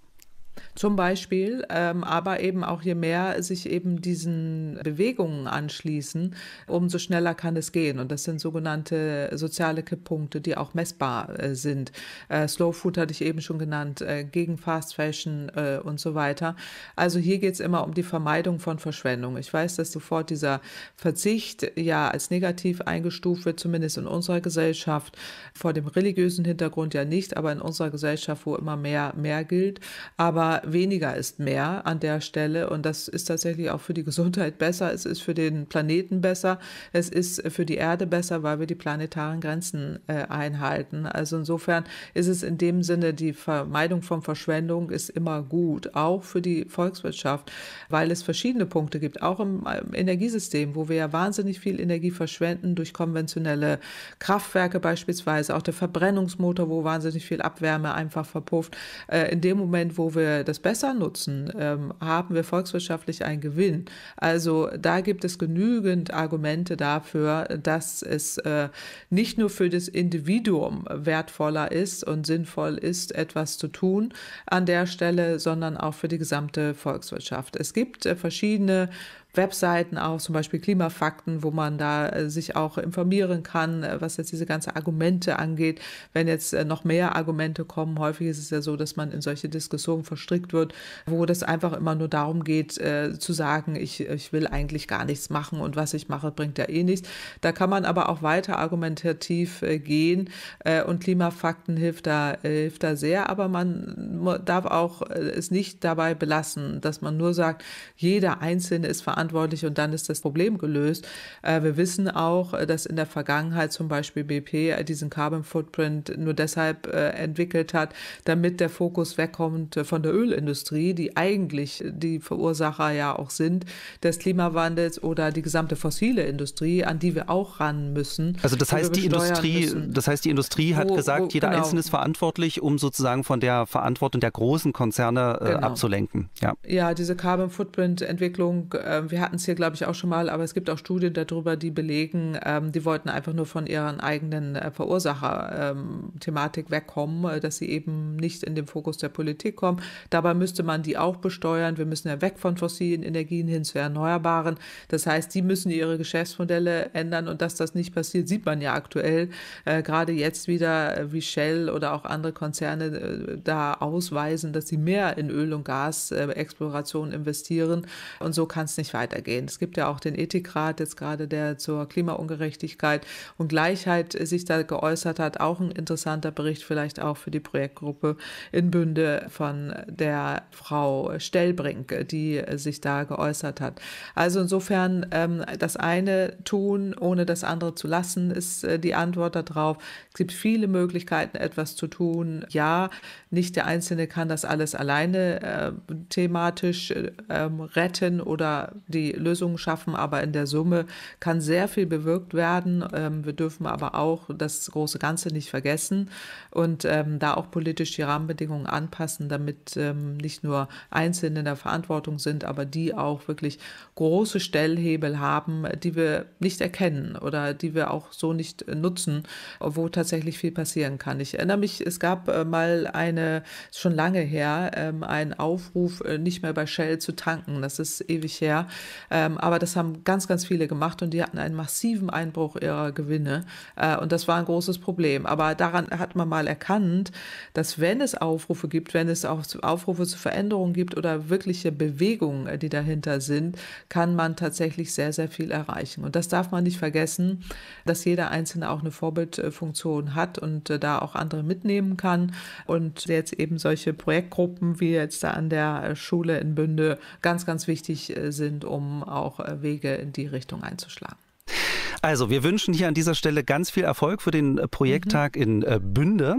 Zum Beispiel, ähm, aber eben auch je mehr sich eben diesen Bewegungen anschließen, umso schneller kann es gehen. Und das sind sogenannte soziale Kipppunkte, die auch messbar äh, sind. Äh, Slow Food hatte ich eben schon genannt, äh, gegen Fast Fashion äh, und so weiter. Also hier geht es immer um die Vermeidung von Verschwendung. Ich weiß, dass sofort dieser Verzicht ja als negativ eingestuft wird, zumindest in unserer Gesellschaft, vor dem religiösen Hintergrund ja nicht, aber in unserer Gesellschaft, wo immer mehr mehr gilt. Aber weniger ist mehr an der Stelle. Und das ist tatsächlich auch für die Gesundheit besser. Es ist für den Planeten besser. Es ist für die Erde besser, weil wir die planetaren Grenzen äh, einhalten. Also insofern ist es in dem Sinne, die Vermeidung von Verschwendung ist immer gut, auch für die Volkswirtschaft, weil es verschiedene Punkte gibt, auch im, im Energiesystem, wo wir ja wahnsinnig viel Energie verschwenden durch konventionelle Kraftwerke beispielsweise, auch der Verbrennungsmotor, wo wahnsinnig viel Abwärme einfach verpufft. Äh, in dem Moment, wo wir das das besser nutzen, ähm, haben wir volkswirtschaftlich einen Gewinn. Also da gibt es genügend Argumente dafür, dass es äh, nicht nur für das Individuum wertvoller ist und sinnvoll ist, etwas zu tun an der Stelle, sondern auch für die gesamte Volkswirtschaft. Es gibt äh, verschiedene Webseiten auch, zum Beispiel Klimafakten, wo man da äh, sich auch informieren kann, äh, was jetzt diese ganzen Argumente angeht. Wenn jetzt äh, noch mehr Argumente kommen, häufig ist es ja so, dass man in solche Diskussionen verstrickt wird, wo das einfach immer nur darum geht, zu sagen, ich, ich will eigentlich gar nichts machen und was ich mache, bringt ja eh nichts. Da kann man aber auch weiter argumentativ gehen und Klimafakten hilft da, hilft da sehr, aber man darf auch es nicht dabei belassen, dass man nur sagt, jeder Einzelne ist verantwortlich verantwortlich und dann ist das Problem gelöst. Äh, wir wissen auch, äh, dass in der Vergangenheit zum Beispiel BP äh, diesen Carbon Footprint nur deshalb entwickelt hat, damit der Fokus wegkommt von der Ölindustrie, die eigentlich die Verursacher ja auch sind des Klimawandels oder die gesamte fossile Industrie, an die wir auch ran müssen. Also das heißt, die Industrie, müssen. das heißt, die Industrie hat wo, gesagt, wo, jeder genau. Einzelne ist verantwortlich, um sozusagen von der Verantwortung der großen Konzerne äh, genau. abzulenken. Ja. ja, diese Carbon Footprint Entwicklung, äh, wir hatten es hier, glaube ich, auch schon mal, aber es gibt auch Studien darüber, die belegen, ähm, die wollten einfach nur von ihren eigenen äh, Verursacher-Thematik ähm, wegkommen, äh, dass sie eben nicht in den Fokus der Politik kommen. Dabei müsste man die auch besteuern. Wir müssen ja weg von fossilen Energien hin zu erneuerbaren. Das heißt, die müssen ihre Geschäftsmodelle ändern und dass das nicht passiert, sieht man ja aktuell. Äh, gerade jetzt wieder, äh, wie Shell oder auch andere Konzerne äh, da ausweisen, dass sie mehr in Öl- und Gasexploration äh, investieren. Und so kann es nicht weitergehen weitergehen. Es gibt ja auch den Ethikrat jetzt gerade, der zur Klimaungerechtigkeit und Gleichheit sich da geäußert hat. Auch ein interessanter Bericht vielleicht auch für die Projektgruppe in Bünde von der Frau Stellbrink, die sich da geäußert hat. Also insofern ähm, das eine tun, ohne das andere zu lassen, ist äh, die Antwort darauf. Es gibt viele Möglichkeiten, etwas zu tun. Ja, nicht der Einzelne kann das alles alleine äh, thematisch äh, ähm, retten oder die Lösungen schaffen, aber in der Summe kann sehr viel bewirkt werden. Ähm, wir dürfen aber auch das große Ganze nicht vergessen und ähm, da auch politisch die Rahmenbedingungen anpassen, damit ähm, nicht nur Einzelne in der Verantwortung sind, aber die auch wirklich große Stellhebel haben, die wir nicht erkennen oder die wir auch so nicht nutzen, wo tatsächlich viel passieren kann. Ich erinnere mich, es gab äh, mal eine, schon lange her, äh, einen Aufruf, äh, nicht mehr bei Shell zu tanken. Das ist ewig her. Ähm, aber das haben ganz, ganz viele gemacht und die hatten einen massiven Einbruch ihrer Gewinne. Äh, und das war ein großes Problem. Aber daran hat man mal erkannt, dass wenn es Aufrufe gibt, wenn es auch Aufrufe zu Veränderungen gibt oder wirkliche Bewegungen, äh, die dahinter sind, kann man tatsächlich sehr, sehr viel erreichen. Und das darf man nicht vergessen, dass jeder Einzelne auch eine Vorbildfunktion hat und äh, da auch andere mitnehmen kann. Und jetzt eben solche Projektgruppen wie jetzt da an der äh, Schule in Bünde ganz, ganz wichtig sind, um auch äh, Wege in die Richtung einzuschlagen. Also, wir wünschen hier an dieser Stelle ganz viel Erfolg für den äh, Projekttag mhm. in äh, Bünde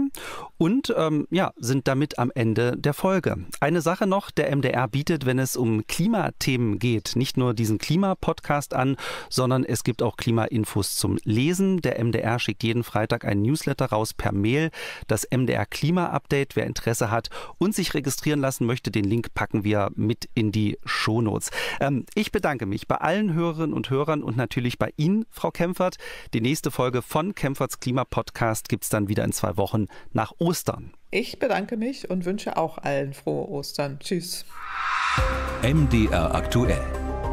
und ähm, ja, sind damit am Ende der Folge. Eine Sache noch, der MDR bietet, wenn es um Klimathemen geht, nicht nur diesen Klimapodcast an, sondern es gibt auch Klimainfos zum Lesen. Der MDR schickt jeden Freitag ein Newsletter raus per Mail, das MDR Klima Update. Wer Interesse hat und sich registrieren lassen möchte, den Link packen wir mit in die Shownotes. Ähm, ich bedanke mich bei allen Hörerinnen und Hörern und natürlich bei Ihnen, Frau Frau Kempfert. Die nächste Folge von Kempferts Klimapodcast gibt es dann wieder in zwei Wochen nach Ostern. Ich bedanke mich und wünsche auch allen frohe Ostern. Tschüss. MDR aktuell.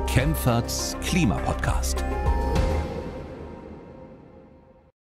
Kempferts Klimapodcast.